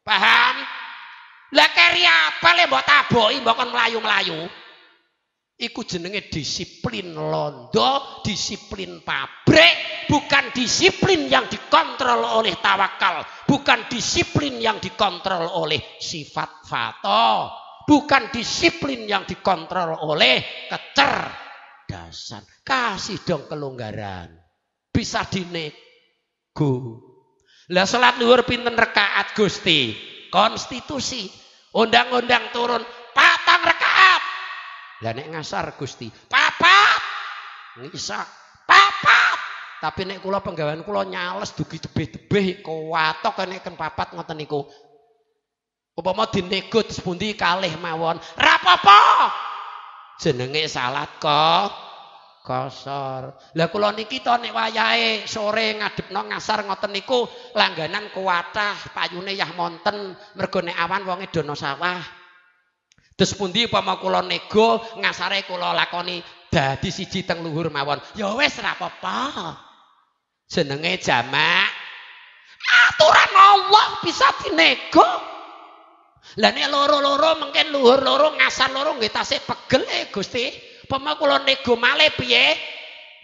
Paham? Lah keri apa le mbok taboki mbok kon mlayu-mlayu? -melayu. Iku jenenge disiplin londo, disiplin pabrik, bukan disiplin yang dikontrol oleh tawakal, bukan disiplin yang dikontrol oleh sifat fato, bukan disiplin yang dikontrol oleh kecerdasan. Kasih dong kelonggaran. Bisa dinego. Lah salat luhur pinten rekaat Gusti? Konstitusi. Undang-undang turun Lah nek ngasar Gusti, papat. Ngisak, papat. Tapi nek kula penggawean kula nyales dugi tebih-tebih kuwatok nek ken papat ngoten niku. Upama dinego sepundi kalih mawon, ra apa Jenenge salat kok kosor. Lah kula niki to nek wayahe sore ngadepno ngasar ngoten niku langganan kuatah, payune yah monten mergo nek awan wonge dono sawah. Des pundi upama kula nego ngasare kula lakoni dadi siji teng luhur mawon. Ya wis ra apa-apa. Jenenge jamak. Aturan Allah bisa dinego. Lah nek loro-loro mungkin luhur loro ngasar loro nggih tasih pegel e Gusti. Upama kula nego male piye?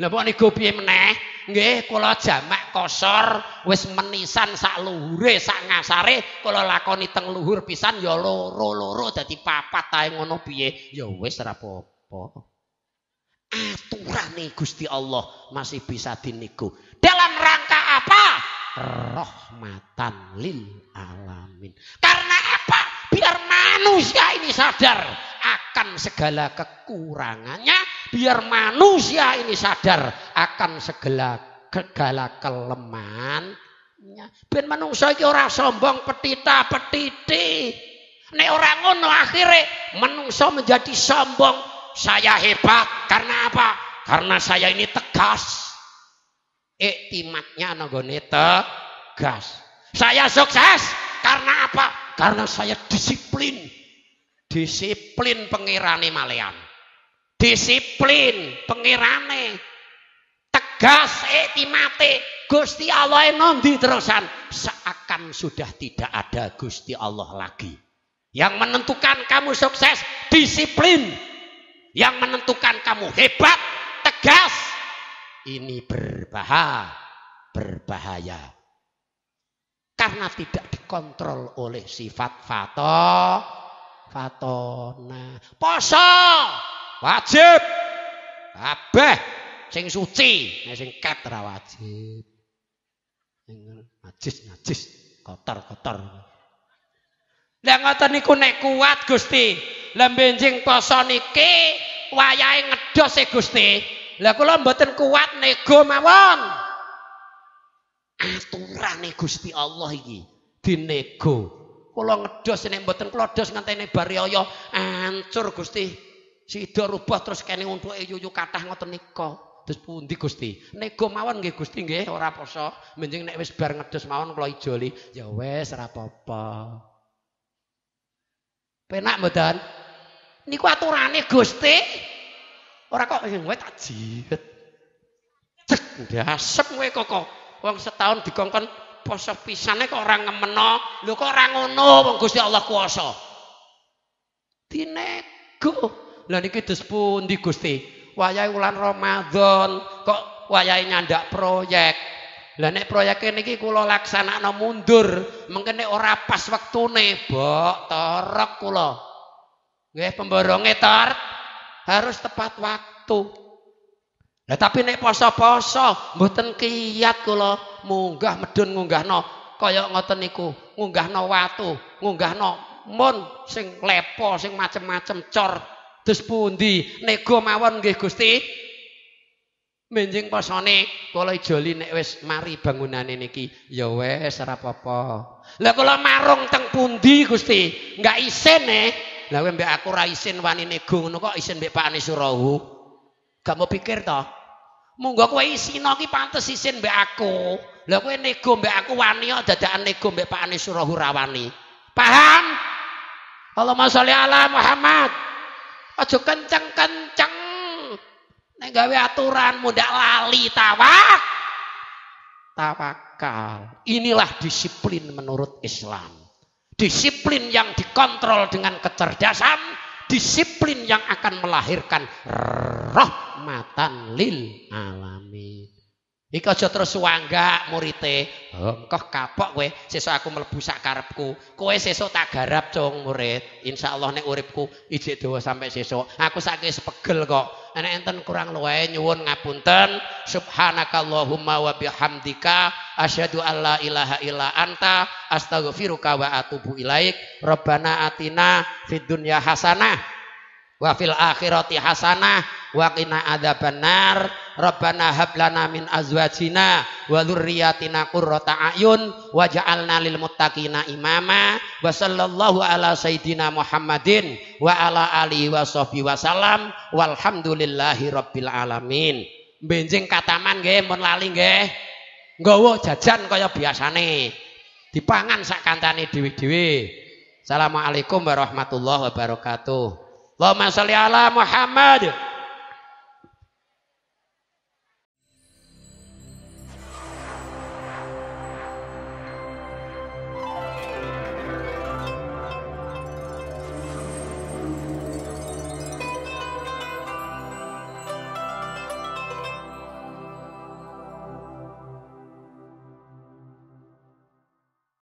Lah kok nego piye meneh? Nggih, kula jamak kosor wis menisan sak luhure, sak ngasare kula lakoni teng luhur pisan ya loro-loro dadi papat tae ngono piye? Ya wis ora apa-apa. Aturane Gusti Allah masih bisa diniku. Dalam rangka apa? Rahmatan lil alamin. Karena apa? Biar manusia ini sadar akan segala kekurangannya biar manusia ini sadar akan segala segala kelemahannya. Ben manusia iki ora sombong petita petiti. Nek orang ngono akhirnya manusia menjadi sombong. Saya hebat karena apa? Karena saya ini tegas. Iktimatnya nonggone tegas. Saya sukses karena apa? Karena saya disiplin. Disiplin pengirani malean disiplin pengirane tegas etimate, Gusti Allah nondi terusan seakan sudah tidak ada Gusti Allah lagi yang menentukan kamu sukses disiplin yang menentukan kamu hebat tegas ini berbahaya berbahaya karena tidak dikontrol oleh sifat fato fatona poso wajib kabeh sing suci nek sing ket ora wajib najis najis kotor kotor lah ngoten niku nek kuat Gusti lah benjing poso niki wayahe ngedos e Gusti lah kula mboten kuat nego mawon aturan nih Gusti Allah ini dinego kalau ngedos ini mboten klodos ngantai ini bariyo ancur Gusti Sida rubah terus kene untuke eh, yuyu kathah ngoten nika. Terus pundi Gusti? Nego mawon nggih Gusti nggih ora poso. Menjing nek wis bar ngedus mawon kula ijoli, ya wis ora apa-apa. Penak mboten? Niku aturane Gusti. Ora kok eh, kowe tak jihet. Cek dasep kowe kok wong setahun dikongkon poso pisane kok ora ngemeno. Lho kok ora ngono wong Gusti Allah kuasa. Dinego. Lah niki dus pundi Gusti? Wayahe wulan Ramadan kok wayahe nyandak proyek. Lah nek proyeke niki kula laksanakno mundur, mengke ora pas wektune, bok terek kula. Nggih pemborongé ter harus tepat waktu. Lah tapi nek poso-poso mboten kiyat kula munggah medun ngunggahno kaya ngoten niku, ngunggahno watu, ngunggahno mun sing lepo, sing macem-macem cor Dos pundi nego mawon nggih Gusti? Menjing posone kula joli nek wis mari bangunane niki ya wis ora apa-apa. Lah kula marung teng pundi Gusti? Enggak isin eh. Lah kowe mbek aku ra isin wani nego ngono kok isin mbek Pak Anies Gak mau pikir to? Monggo kowe isina ki pantes isin mbek aku. Lah kowe nego mbek aku wani kok oh, dadakan nego mbek Pak Anies Surawu ra wani. Paham? Allahumma sholli ala Muhammad. Ojo kencang kencang, Nek gawe aturan mudah lali tawak. Tawakal. Inilah disiplin menurut Islam. Disiplin yang dikontrol dengan kecerdasan, disiplin yang akan melahirkan rahmatan lil alamin. Iki aja terus suwanggak murite. Engkoh kapok kowe, sesuk aku mlebu sak karepku. Kowe sesuk tak garap cung murid. Insyaallah nek uripku ijik dawa sampai sesuk. Aku saiki sepegel kok. Enek enten kurang luwe nyuwun ngapunten. Subhanakallahumma wa bihamdika asyhadu alla ilaha illa anta astaghfiruka wa atubu ilaik. Rabbana atina fid dunya hasanah wa fil akhirati hasanah wa qina adzabannar rabbana hab lana min azwajina wa dzurriyyatina qurrata ayun waj'alna lil muttaqina imama wa sallallahu ala sayidina Muhammadin wa ala alihi wa wasallam walhamdulillahi rabbil alamin benjing kataman nggih mun lali nggih nggawa jajan kaya biasane dipangan sak kancane dhewe-dhewe Assalamualaikum warahmatullahi wabarakatuh Allahumma sholli ala Muhammad